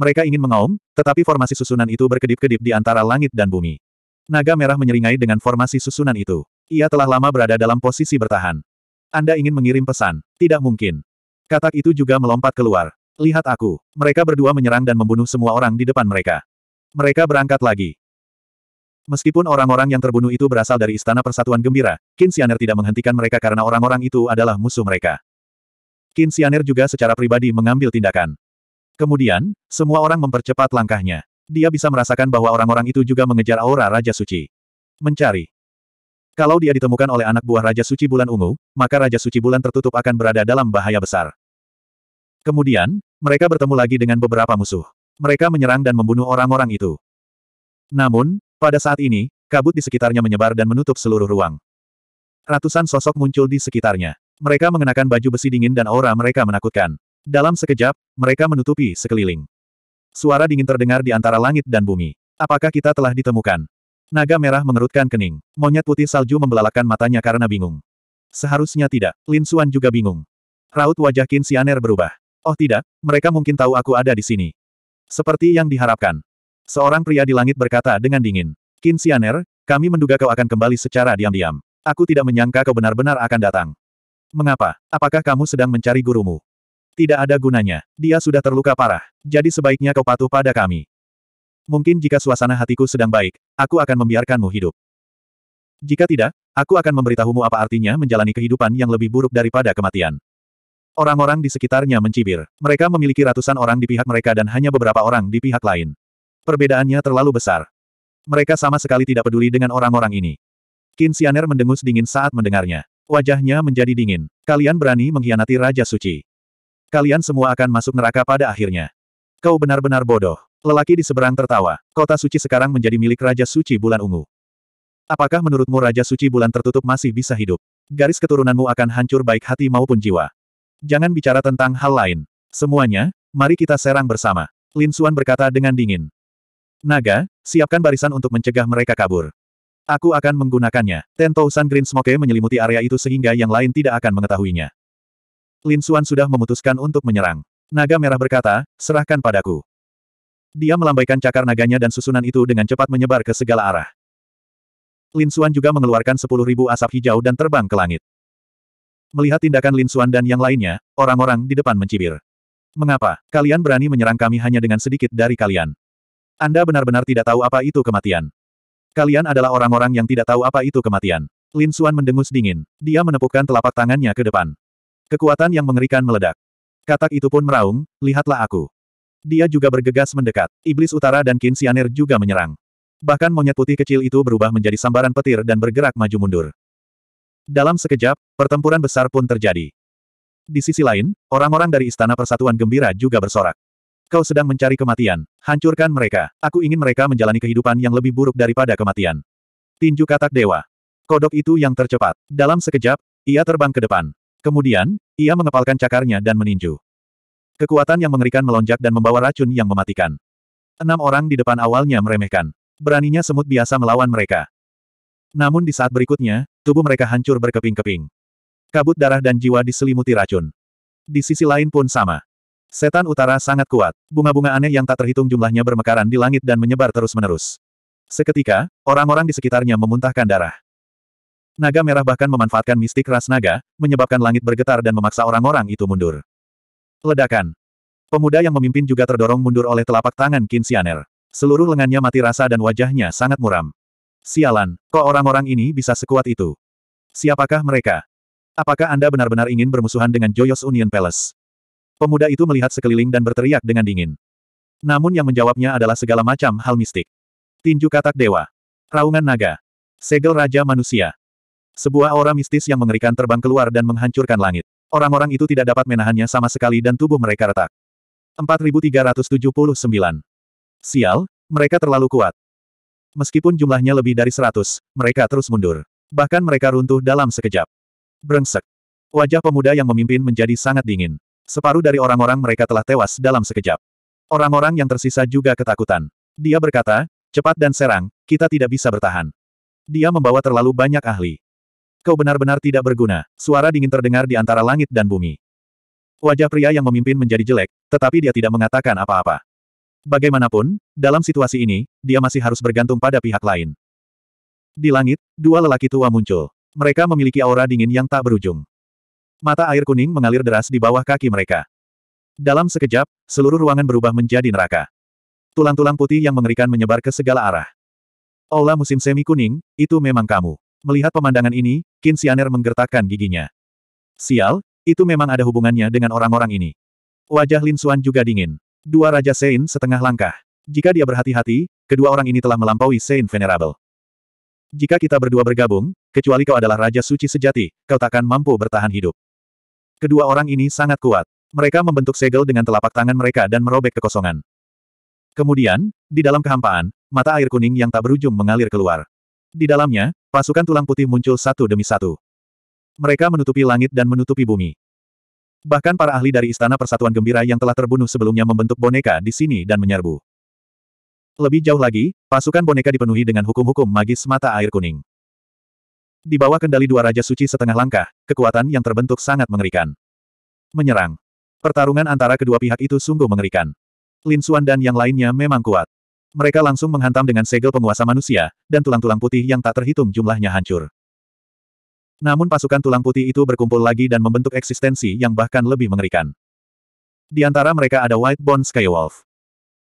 Mereka ingin mengaum, tetapi formasi susunan itu berkedip-kedip di antara langit dan bumi. Naga merah menyeringai dengan formasi susunan itu. Ia telah lama berada dalam posisi bertahan. Anda ingin mengirim pesan? Tidak mungkin. Katak itu juga melompat keluar. Lihat aku. Mereka berdua menyerang dan membunuh semua orang di depan mereka. Mereka berangkat lagi. Meskipun orang-orang yang terbunuh itu berasal dari Istana Persatuan Gembira, Kinsianer tidak menghentikan mereka karena orang-orang itu adalah musuh mereka. Kinsianer juga secara pribadi mengambil tindakan. Kemudian, semua orang mempercepat langkahnya. Dia bisa merasakan bahwa orang-orang itu juga mengejar aura Raja Suci. Mencari. Kalau dia ditemukan oleh anak buah Raja Suci Bulan Ungu, maka Raja Suci Bulan tertutup akan berada dalam bahaya besar. Kemudian, mereka bertemu lagi dengan beberapa musuh. Mereka menyerang dan membunuh orang-orang itu. Namun, pada saat ini, kabut di sekitarnya menyebar dan menutup seluruh ruang. Ratusan sosok muncul di sekitarnya. Mereka mengenakan baju besi dingin dan aura mereka menakutkan. Dalam sekejap, mereka menutupi sekeliling. Suara dingin terdengar di antara langit dan bumi. Apakah kita telah ditemukan? Naga merah mengerutkan kening. Monyet putih salju membelalakan matanya karena bingung. Seharusnya tidak. Lin Xuan juga bingung. Raut wajah Qin Xianer berubah. Oh tidak, mereka mungkin tahu aku ada di sini. Seperti yang diharapkan. Seorang pria di langit berkata dengan dingin. Kinsianer, kami menduga kau akan kembali secara diam-diam. Aku tidak menyangka kau benar-benar akan datang. Mengapa? Apakah kamu sedang mencari gurumu? Tidak ada gunanya. Dia sudah terluka parah. Jadi sebaiknya kau patuh pada kami. Mungkin jika suasana hatiku sedang baik, aku akan membiarkanmu hidup. Jika tidak, aku akan memberitahumu apa artinya menjalani kehidupan yang lebih buruk daripada kematian. Orang-orang di sekitarnya mencibir. Mereka memiliki ratusan orang di pihak mereka dan hanya beberapa orang di pihak lain. Perbedaannya terlalu besar. Mereka sama sekali tidak peduli dengan orang-orang ini. Qin Xianer mendengus dingin saat mendengarnya. Wajahnya menjadi dingin. Kalian berani mengkhianati Raja Suci. Kalian semua akan masuk neraka pada akhirnya. Kau benar-benar bodoh. Lelaki di seberang tertawa. Kota suci sekarang menjadi milik Raja Suci Bulan Ungu. Apakah menurutmu Raja Suci Bulan tertutup masih bisa hidup? Garis keturunanmu akan hancur baik hati maupun jiwa. Jangan bicara tentang hal lain. Semuanya, mari kita serang bersama. Lin Suan berkata dengan dingin. Naga, siapkan barisan untuk mencegah mereka kabur. Aku akan menggunakannya. Tousan Green Smoke menyelimuti area itu sehingga yang lain tidak akan mengetahuinya. Lin Suan sudah memutuskan untuk menyerang. Naga merah berkata, serahkan padaku. Dia melambaikan cakar naganya dan susunan itu dengan cepat menyebar ke segala arah. Lin Suan juga mengeluarkan 10.000 asap hijau dan terbang ke langit. Melihat tindakan Lin Suan dan yang lainnya, orang-orang di depan mencibir. Mengapa, kalian berani menyerang kami hanya dengan sedikit dari kalian? Anda benar-benar tidak tahu apa itu kematian. Kalian adalah orang-orang yang tidak tahu apa itu kematian. Lin Suan mendengus dingin. Dia menepukkan telapak tangannya ke depan. Kekuatan yang mengerikan meledak. Katak itu pun meraung, lihatlah aku. Dia juga bergegas mendekat. Iblis utara dan Kin Sianer juga menyerang. Bahkan monyet putih kecil itu berubah menjadi sambaran petir dan bergerak maju mundur. Dalam sekejap, pertempuran besar pun terjadi. Di sisi lain, orang-orang dari Istana Persatuan Gembira juga bersorak. Kau sedang mencari kematian. Hancurkan mereka. Aku ingin mereka menjalani kehidupan yang lebih buruk daripada kematian. Tinju katak dewa. Kodok itu yang tercepat. Dalam sekejap, ia terbang ke depan. Kemudian, ia mengepalkan cakarnya dan meninju. Kekuatan yang mengerikan melonjak dan membawa racun yang mematikan. Enam orang di depan awalnya meremehkan. Beraninya semut biasa melawan mereka. Namun di saat berikutnya, tubuh mereka hancur berkeping-keping. Kabut darah dan jiwa diselimuti racun. Di sisi lain pun sama. Setan utara sangat kuat, bunga-bunga aneh yang tak terhitung jumlahnya bermekaran di langit dan menyebar terus-menerus. Seketika, orang-orang di sekitarnya memuntahkan darah. Naga merah bahkan memanfaatkan mistik ras naga, menyebabkan langit bergetar dan memaksa orang-orang itu mundur. Ledakan. Pemuda yang memimpin juga terdorong mundur oleh telapak tangan Kinsianer. Seluruh lengannya mati rasa dan wajahnya sangat muram. Sialan, kok orang-orang ini bisa sekuat itu? Siapakah mereka? Apakah Anda benar-benar ingin bermusuhan dengan Joyous Union Palace? Pemuda itu melihat sekeliling dan berteriak dengan dingin. Namun yang menjawabnya adalah segala macam hal mistik. Tinju katak dewa. Raungan naga. Segel raja manusia. Sebuah aura mistis yang mengerikan terbang keluar dan menghancurkan langit. Orang-orang itu tidak dapat menahannya sama sekali dan tubuh mereka retak. 4379. Sial, mereka terlalu kuat. Meskipun jumlahnya lebih dari seratus, mereka terus mundur. Bahkan mereka runtuh dalam sekejap. Brengsek. Wajah pemuda yang memimpin menjadi sangat dingin. Separuh dari orang-orang mereka telah tewas dalam sekejap. Orang-orang yang tersisa juga ketakutan. Dia berkata, cepat dan serang, kita tidak bisa bertahan. Dia membawa terlalu banyak ahli. Kau benar-benar tidak berguna, suara dingin terdengar di antara langit dan bumi. Wajah pria yang memimpin menjadi jelek, tetapi dia tidak mengatakan apa-apa. Bagaimanapun, dalam situasi ini, dia masih harus bergantung pada pihak lain. Di langit, dua lelaki tua muncul. Mereka memiliki aura dingin yang tak berujung. Mata air kuning mengalir deras di bawah kaki mereka. Dalam sekejap, seluruh ruangan berubah menjadi neraka. Tulang-tulang putih yang mengerikan menyebar ke segala arah. Aula musim semi kuning, itu memang kamu. Melihat pemandangan ini, Qin Xianer menggertakkan giginya. Sial, itu memang ada hubungannya dengan orang-orang ini. Wajah Lin Xuan juga dingin. Dua Raja Sein setengah langkah. Jika dia berhati-hati, kedua orang ini telah melampaui Sein Venerable. Jika kita berdua bergabung, kecuali kau adalah Raja Suci sejati, kau takkan mampu bertahan hidup. Kedua orang ini sangat kuat. Mereka membentuk segel dengan telapak tangan mereka dan merobek kekosongan. Kemudian, di dalam kehampaan, mata air kuning yang tak berujung mengalir keluar. Di dalamnya, pasukan tulang putih muncul satu demi satu. Mereka menutupi langit dan menutupi bumi. Bahkan para ahli dari Istana Persatuan Gembira yang telah terbunuh sebelumnya membentuk boneka di sini dan menyerbu. Lebih jauh lagi, pasukan boneka dipenuhi dengan hukum-hukum magis mata air kuning. Di bawah kendali dua Raja Suci setengah langkah, kekuatan yang terbentuk sangat mengerikan. Menyerang. Pertarungan antara kedua pihak itu sungguh mengerikan. Lin Xuan dan yang lainnya memang kuat. Mereka langsung menghantam dengan segel penguasa manusia, dan tulang-tulang putih yang tak terhitung jumlahnya hancur. Namun pasukan tulang putih itu berkumpul lagi dan membentuk eksistensi yang bahkan lebih mengerikan. Di antara mereka ada White Bone Skywolf.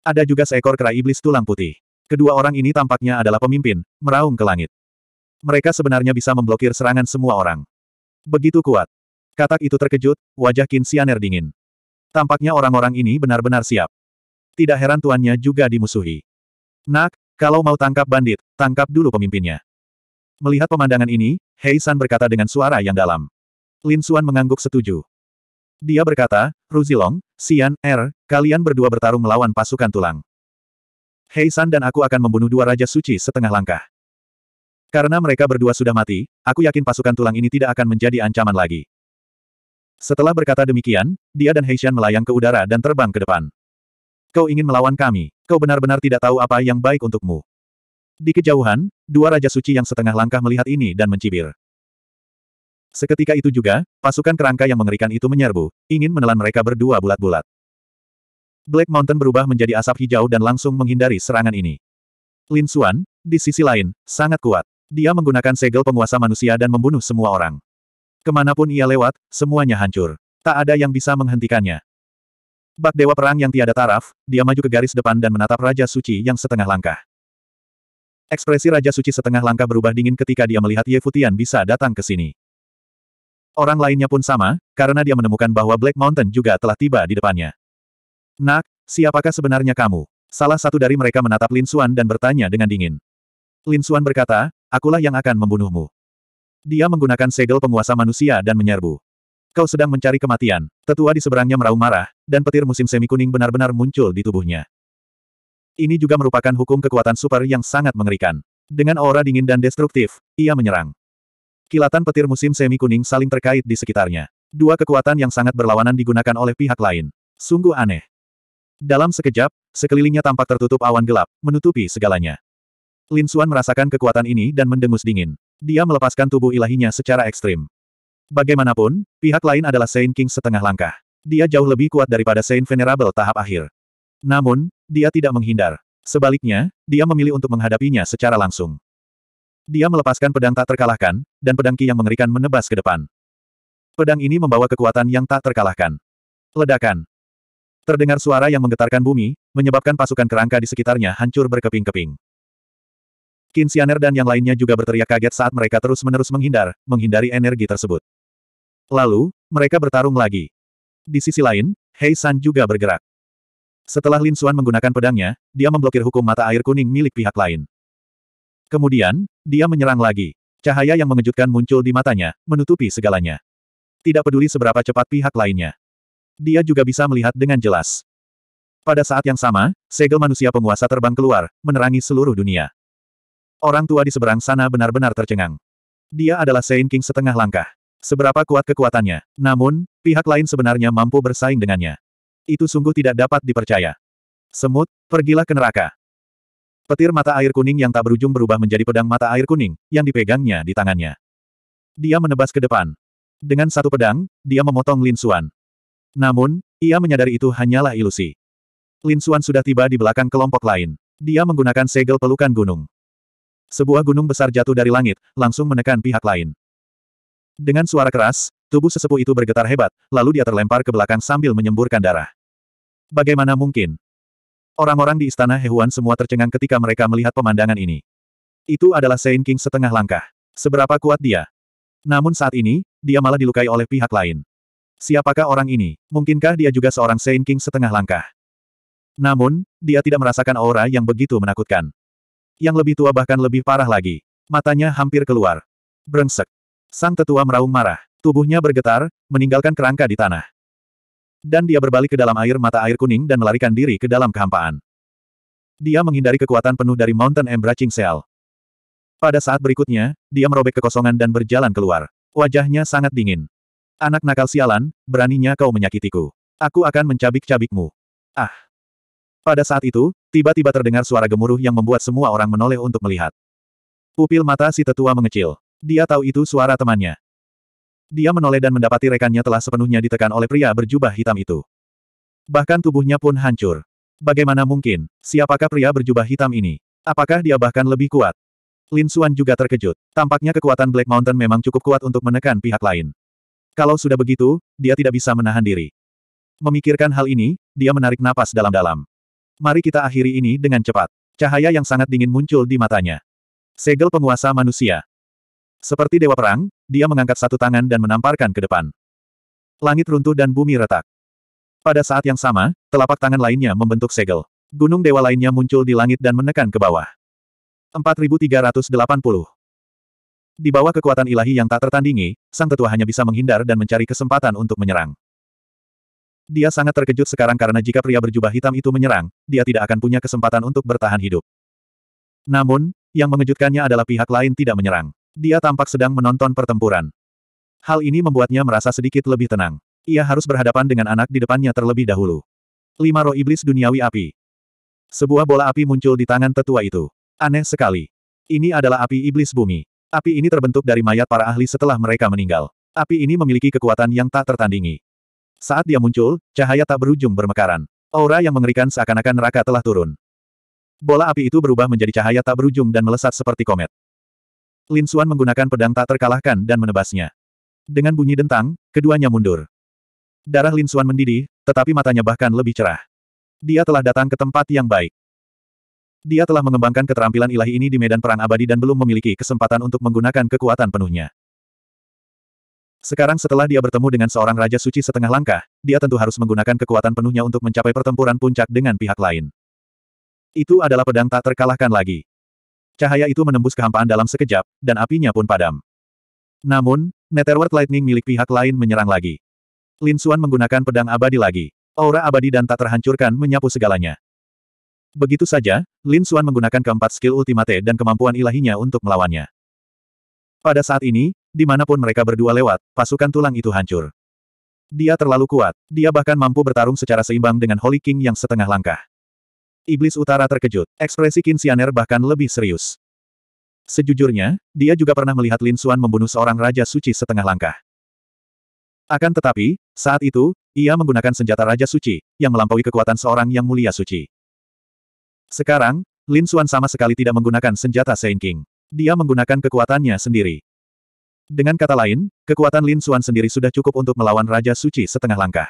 Ada juga seekor kera iblis tulang putih. Kedua orang ini tampaknya adalah pemimpin, meraung ke langit. Mereka sebenarnya bisa memblokir serangan semua orang. Begitu kuat. Katak itu terkejut, wajah Kinsianer dingin. Tampaknya orang-orang ini benar-benar siap. Tidak heran tuannya juga dimusuhi. Nak, kalau mau tangkap bandit, tangkap dulu pemimpinnya. Melihat pemandangan ini, Hei San berkata dengan suara yang dalam. Lin Xuan mengangguk setuju. Dia berkata, Ruzilong, Xian, Er, kalian berdua bertarung melawan pasukan tulang. Hei San dan aku akan membunuh dua Raja Suci setengah langkah. Karena mereka berdua sudah mati, aku yakin pasukan tulang ini tidak akan menjadi ancaman lagi. Setelah berkata demikian, dia dan Hei Heishan melayang ke udara dan terbang ke depan. Kau ingin melawan kami, kau benar-benar tidak tahu apa yang baik untukmu. Di kejauhan, dua Raja Suci yang setengah langkah melihat ini dan mencibir. Seketika itu juga, pasukan kerangka yang mengerikan itu menyerbu, ingin menelan mereka berdua bulat-bulat. Black Mountain berubah menjadi asap hijau dan langsung menghindari serangan ini. Lin Xuan, di sisi lain, sangat kuat. Dia menggunakan segel penguasa manusia dan membunuh semua orang. Kemanapun ia lewat, semuanya hancur. Tak ada yang bisa menghentikannya. Bak Dewa Perang yang tiada taraf, dia maju ke garis depan dan menatap Raja Suci yang setengah langkah. Ekspresi Raja Suci setengah langkah berubah dingin ketika dia melihat Ye Futian bisa datang ke sini. Orang lainnya pun sama, karena dia menemukan bahwa Black Mountain juga telah tiba di depannya. Nak, siapakah sebenarnya kamu? Salah satu dari mereka menatap Lin Xuan dan bertanya dengan dingin. Lin Xuan berkata, akulah yang akan membunuhmu. Dia menggunakan segel penguasa manusia dan menyerbu. Kau sedang mencari kematian. Tetua di seberangnya meraung marah, dan petir musim semi kuning benar-benar muncul di tubuhnya. Ini juga merupakan hukum kekuatan super yang sangat mengerikan. Dengan aura dingin dan destruktif, ia menyerang. Kilatan petir musim semi kuning saling terkait di sekitarnya. Dua kekuatan yang sangat berlawanan digunakan oleh pihak lain. Sungguh aneh. Dalam sekejap, sekelilingnya tampak tertutup awan gelap, menutupi segalanya. Lin Suan merasakan kekuatan ini dan mendengus dingin. Dia melepaskan tubuh ilahinya secara ekstrim. Bagaimanapun, pihak lain adalah Saint King setengah langkah. Dia jauh lebih kuat daripada Saint Venerable tahap akhir. Namun, dia tidak menghindar. Sebaliknya, dia memilih untuk menghadapinya secara langsung. Dia melepaskan pedang tak terkalahkan, dan pedang Ki yang mengerikan menebas ke depan. Pedang ini membawa kekuatan yang tak terkalahkan. Ledakan. Terdengar suara yang menggetarkan bumi, menyebabkan pasukan kerangka di sekitarnya hancur berkeping-keping. Kinsianer dan yang lainnya juga berteriak kaget saat mereka terus-menerus menghindar, menghindari energi tersebut. Lalu, mereka bertarung lagi. Di sisi lain, Hei San juga bergerak. Setelah Lin Xuan menggunakan pedangnya, dia memblokir hukum mata air kuning milik pihak lain. Kemudian, dia menyerang lagi. Cahaya yang mengejutkan muncul di matanya, menutupi segalanya. Tidak peduli seberapa cepat pihak lainnya. Dia juga bisa melihat dengan jelas. Pada saat yang sama, segel manusia penguasa terbang keluar, menerangi seluruh dunia. Orang tua di seberang sana benar-benar tercengang. Dia adalah Saint King setengah langkah. Seberapa kuat kekuatannya, namun, pihak lain sebenarnya mampu bersaing dengannya. Itu sungguh tidak dapat dipercaya. Semut, pergilah ke neraka. Petir mata air kuning yang tak berujung berubah menjadi pedang mata air kuning, yang dipegangnya di tangannya. Dia menebas ke depan. Dengan satu pedang, dia memotong Lin Xuan. Namun, ia menyadari itu hanyalah ilusi. Lin Xuan sudah tiba di belakang kelompok lain. Dia menggunakan segel pelukan gunung. Sebuah gunung besar jatuh dari langit, langsung menekan pihak lain. Dengan suara keras, Tubuh sesepuh itu bergetar hebat, lalu dia terlempar ke belakang sambil menyemburkan darah. Bagaimana mungkin? Orang-orang di istana Hewan semua tercengang ketika mereka melihat pemandangan ini. Itu adalah Saint King setengah langkah. Seberapa kuat dia? Namun saat ini, dia malah dilukai oleh pihak lain. Siapakah orang ini? Mungkinkah dia juga seorang Saint King setengah langkah? Namun, dia tidak merasakan aura yang begitu menakutkan. Yang lebih tua bahkan lebih parah lagi. Matanya hampir keluar. Brengsek. Sang tetua meraung marah. Tubuhnya bergetar, meninggalkan kerangka di tanah. Dan dia berbalik ke dalam air mata air kuning dan melarikan diri ke dalam kehampaan. Dia menghindari kekuatan penuh dari Mountain Embracing Cell. Pada saat berikutnya, dia merobek kekosongan dan berjalan keluar. Wajahnya sangat dingin. Anak nakal sialan, beraninya kau menyakitiku. Aku akan mencabik-cabikmu. Ah! Pada saat itu, tiba-tiba terdengar suara gemuruh yang membuat semua orang menoleh untuk melihat. Pupil mata si tetua mengecil. Dia tahu itu suara temannya. Dia menoleh dan mendapati rekannya telah sepenuhnya ditekan oleh pria berjubah hitam itu. Bahkan tubuhnya pun hancur. Bagaimana mungkin, siapakah pria berjubah hitam ini? Apakah dia bahkan lebih kuat? Lin Suan juga terkejut. Tampaknya kekuatan Black Mountain memang cukup kuat untuk menekan pihak lain. Kalau sudah begitu, dia tidak bisa menahan diri. Memikirkan hal ini, dia menarik napas dalam-dalam. Mari kita akhiri ini dengan cepat. Cahaya yang sangat dingin muncul di matanya. Segel penguasa manusia. Seperti dewa perang, dia mengangkat satu tangan dan menamparkan ke depan. Langit runtuh dan bumi retak. Pada saat yang sama, telapak tangan lainnya membentuk segel. Gunung dewa lainnya muncul di langit dan menekan ke bawah. 4380 Di bawah kekuatan ilahi yang tak tertandingi, sang tetua hanya bisa menghindar dan mencari kesempatan untuk menyerang. Dia sangat terkejut sekarang karena jika pria berjubah hitam itu menyerang, dia tidak akan punya kesempatan untuk bertahan hidup. Namun, yang mengejutkannya adalah pihak lain tidak menyerang. Dia tampak sedang menonton pertempuran. Hal ini membuatnya merasa sedikit lebih tenang. Ia harus berhadapan dengan anak di depannya terlebih dahulu. Lima roh iblis duniawi api. Sebuah bola api muncul di tangan tetua itu. Aneh sekali. Ini adalah api iblis bumi. Api ini terbentuk dari mayat para ahli setelah mereka meninggal. Api ini memiliki kekuatan yang tak tertandingi. Saat dia muncul, cahaya tak berujung bermekaran. Aura yang mengerikan seakan-akan neraka telah turun. Bola api itu berubah menjadi cahaya tak berujung dan melesat seperti komet. Lin Xuan menggunakan pedang tak terkalahkan dan menebasnya. Dengan bunyi dentang, keduanya mundur. Darah Lin Xuan mendidih, tetapi matanya bahkan lebih cerah. Dia telah datang ke tempat yang baik. Dia telah mengembangkan keterampilan ilahi ini di medan perang abadi dan belum memiliki kesempatan untuk menggunakan kekuatan penuhnya. Sekarang setelah dia bertemu dengan seorang Raja Suci setengah langkah, dia tentu harus menggunakan kekuatan penuhnya untuk mencapai pertempuran puncak dengan pihak lain. Itu adalah pedang tak terkalahkan lagi. Cahaya itu menembus kehampaan dalam sekejap, dan apinya pun padam. Namun, Netherworld Lightning milik pihak lain menyerang lagi. Lin Suan menggunakan pedang abadi lagi. Aura abadi dan tak terhancurkan menyapu segalanya. Begitu saja, Lin Suan menggunakan keempat skill ultimate dan kemampuan ilahinya untuk melawannya. Pada saat ini, dimanapun mereka berdua lewat, pasukan tulang itu hancur. Dia terlalu kuat, dia bahkan mampu bertarung secara seimbang dengan Holy King yang setengah langkah. Iblis Utara terkejut. Ekspresi Qin Xianer bahkan lebih serius. Sejujurnya, dia juga pernah melihat Lin Xuan membunuh seorang Raja Suci setengah langkah. Akan tetapi, saat itu, ia menggunakan senjata Raja Suci, yang melampaui kekuatan seorang yang mulia suci. Sekarang, Lin Xuan sama sekali tidak menggunakan senjata Saint King. Dia menggunakan kekuatannya sendiri. Dengan kata lain, kekuatan Lin Xuan sendiri sudah cukup untuk melawan Raja Suci setengah langkah.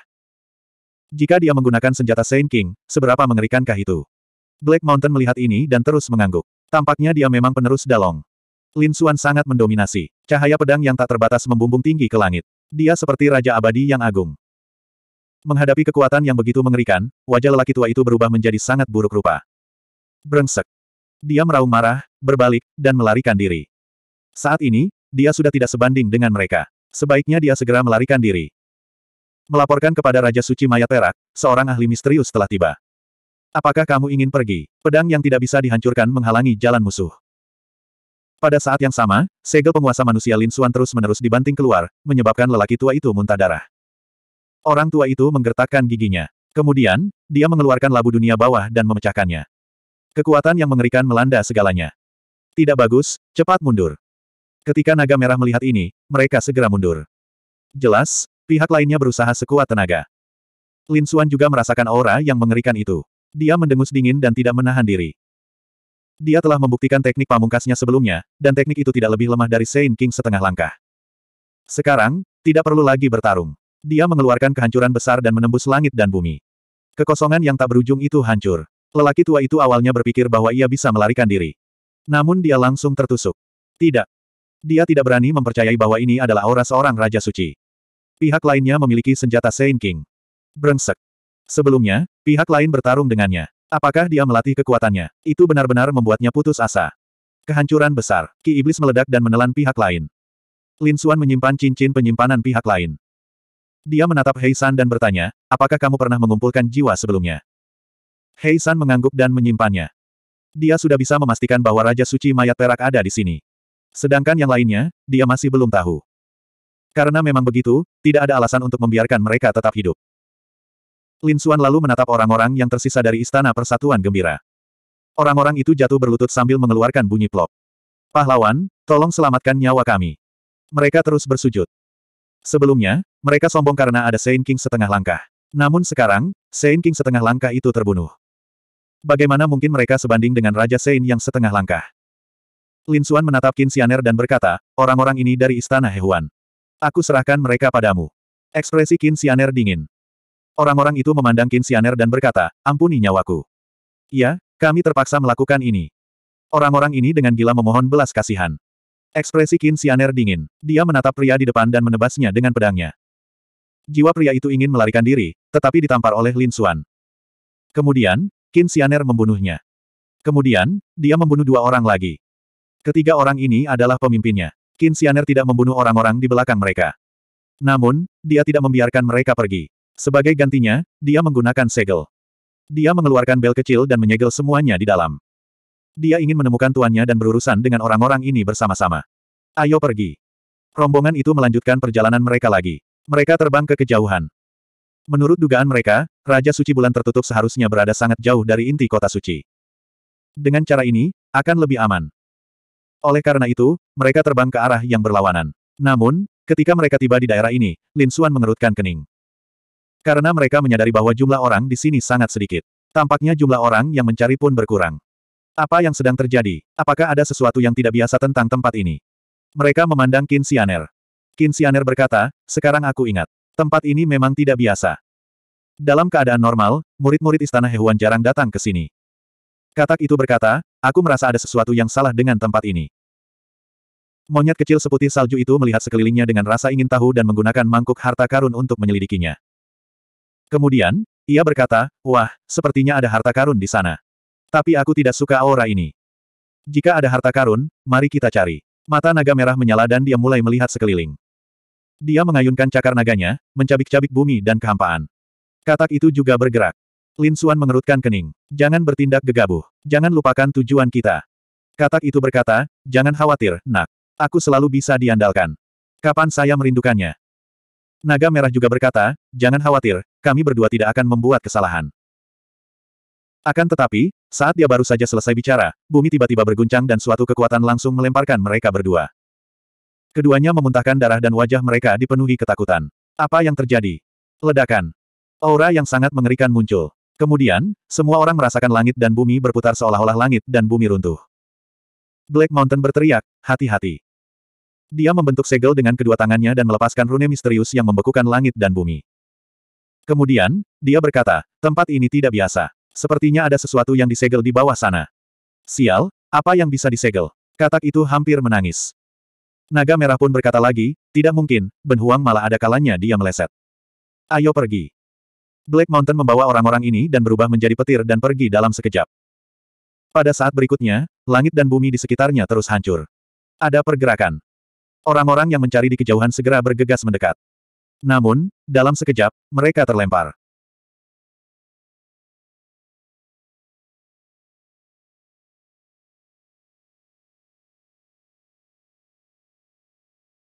Jika dia menggunakan senjata Saint King, seberapa mengerikankah itu? Black Mountain melihat ini dan terus mengangguk. Tampaknya dia memang penerus Dalong. Lin Xuan sangat mendominasi. Cahaya pedang yang tak terbatas membumbung tinggi ke langit. Dia seperti Raja Abadi yang agung. Menghadapi kekuatan yang begitu mengerikan, wajah lelaki tua itu berubah menjadi sangat buruk rupa. Brengsek. Dia meraung marah, berbalik, dan melarikan diri. Saat ini, dia sudah tidak sebanding dengan mereka. Sebaiknya dia segera melarikan diri. Melaporkan kepada Raja Suci Mayat Perak, seorang ahli misterius telah tiba. Apakah kamu ingin pergi? Pedang yang tidak bisa dihancurkan menghalangi jalan musuh. Pada saat yang sama, segel penguasa manusia Lin Xuan terus-menerus dibanting keluar, menyebabkan lelaki tua itu muntah darah. Orang tua itu menggertakkan giginya. Kemudian, dia mengeluarkan labu dunia bawah dan memecahkannya. Kekuatan yang mengerikan melanda segalanya. Tidak bagus, cepat mundur. Ketika naga merah melihat ini, mereka segera mundur. Jelas, Pihak lainnya berusaha sekuat tenaga. Lin Xuan juga merasakan aura yang mengerikan itu. Dia mendengus dingin dan tidak menahan diri. Dia telah membuktikan teknik pamungkasnya sebelumnya, dan teknik itu tidak lebih lemah dari Saint King setengah langkah. Sekarang, tidak perlu lagi bertarung. Dia mengeluarkan kehancuran besar dan menembus langit dan bumi. Kekosongan yang tak berujung itu hancur. Lelaki tua itu awalnya berpikir bahwa ia bisa melarikan diri. Namun dia langsung tertusuk. Tidak. Dia tidak berani mempercayai bahwa ini adalah aura seorang Raja Suci. Pihak lainnya memiliki senjata Saint King. Brengsek. Sebelumnya, pihak lain bertarung dengannya. Apakah dia melatih kekuatannya? Itu benar-benar membuatnya putus asa. Kehancuran besar. Ki Iblis meledak dan menelan pihak lain. Lin Suan menyimpan cincin penyimpanan pihak lain. Dia menatap Hei San dan bertanya, apakah kamu pernah mengumpulkan jiwa sebelumnya? Hei San mengangguk dan menyimpannya. Dia sudah bisa memastikan bahwa Raja Suci Mayat Perak ada di sini. Sedangkan yang lainnya, dia masih belum tahu. Karena memang begitu, tidak ada alasan untuk membiarkan mereka tetap hidup. Lin Xuan lalu menatap orang-orang yang tersisa dari Istana Persatuan Gembira. Orang-orang itu jatuh berlutut sambil mengeluarkan bunyi plop. Pahlawan, tolong selamatkan nyawa kami. Mereka terus bersujud. Sebelumnya, mereka sombong karena ada Saint King setengah langkah. Namun sekarang, Saint King setengah langkah itu terbunuh. Bagaimana mungkin mereka sebanding dengan Raja Saint yang setengah langkah? Lin Xuan menatap Qin Xianer dan berkata, orang-orang ini dari Istana Hewan. Aku serahkan mereka padamu. Ekspresi Qin Xianer dingin. Orang-orang itu memandang Qin Xianer dan berkata, ampuni nyawaku. Ya, kami terpaksa melakukan ini. Orang-orang ini dengan gila memohon belas kasihan. Ekspresi Qin Xianer dingin. Dia menatap pria di depan dan menebasnya dengan pedangnya. Jiwa pria itu ingin melarikan diri, tetapi ditampar oleh Lin Xuan. Kemudian, Qin Xianer membunuhnya. Kemudian, dia membunuh dua orang lagi. Ketiga orang ini adalah pemimpinnya. Qin Xianer tidak membunuh orang-orang di belakang mereka. Namun, dia tidak membiarkan mereka pergi. Sebagai gantinya, dia menggunakan segel. Dia mengeluarkan bel kecil dan menyegel semuanya di dalam. Dia ingin menemukan tuannya dan berurusan dengan orang-orang ini bersama-sama. Ayo pergi. Rombongan itu melanjutkan perjalanan mereka lagi. Mereka terbang ke kejauhan. Menurut dugaan mereka, Raja Suci Bulan tertutup seharusnya berada sangat jauh dari inti kota suci. Dengan cara ini, akan lebih aman. Oleh karena itu, mereka terbang ke arah yang berlawanan. Namun, ketika mereka tiba di daerah ini, Lin Suan mengerutkan kening. Karena mereka menyadari bahwa jumlah orang di sini sangat sedikit. Tampaknya jumlah orang yang mencari pun berkurang. Apa yang sedang terjadi? Apakah ada sesuatu yang tidak biasa tentang tempat ini? Mereka memandang Qin Xianer. Qin Xianer berkata, sekarang aku ingat. Tempat ini memang tidak biasa. Dalam keadaan normal, murid-murid istana hewan jarang datang ke sini. Katak itu berkata, Aku merasa ada sesuatu yang salah dengan tempat ini. Monyet kecil seputih salju itu melihat sekelilingnya dengan rasa ingin tahu dan menggunakan mangkuk harta karun untuk menyelidikinya. Kemudian, ia berkata, wah, sepertinya ada harta karun di sana. Tapi aku tidak suka aura ini. Jika ada harta karun, mari kita cari. Mata naga merah menyala dan dia mulai melihat sekeliling. Dia mengayunkan cakar naganya, mencabik-cabik bumi dan kehampaan. Katak itu juga bergerak. Lin Suan mengerutkan kening. Jangan bertindak gegabah. Jangan lupakan tujuan kita. Katak itu berkata, jangan khawatir, nak. Aku selalu bisa diandalkan. Kapan saya merindukannya? Naga Merah juga berkata, jangan khawatir, kami berdua tidak akan membuat kesalahan. Akan tetapi, saat dia baru saja selesai bicara, bumi tiba-tiba berguncang dan suatu kekuatan langsung melemparkan mereka berdua. Keduanya memuntahkan darah dan wajah mereka dipenuhi ketakutan. Apa yang terjadi? Ledakan. Aura yang sangat mengerikan muncul. Kemudian, semua orang merasakan langit dan bumi berputar seolah-olah langit dan bumi runtuh. Black Mountain berteriak, hati-hati. Dia membentuk segel dengan kedua tangannya dan melepaskan rune misterius yang membekukan langit dan bumi. Kemudian, dia berkata, tempat ini tidak biasa. Sepertinya ada sesuatu yang disegel di bawah sana. Sial, apa yang bisa disegel? Katak itu hampir menangis. Naga merah pun berkata lagi, tidak mungkin, Ben Huang malah ada kalanya dia meleset. Ayo pergi. Black Mountain membawa orang-orang ini dan berubah menjadi petir dan pergi dalam sekejap. Pada saat berikutnya, langit dan bumi di sekitarnya terus hancur. Ada pergerakan. Orang-orang yang mencari di kejauhan segera bergegas mendekat. Namun, dalam sekejap, mereka terlempar.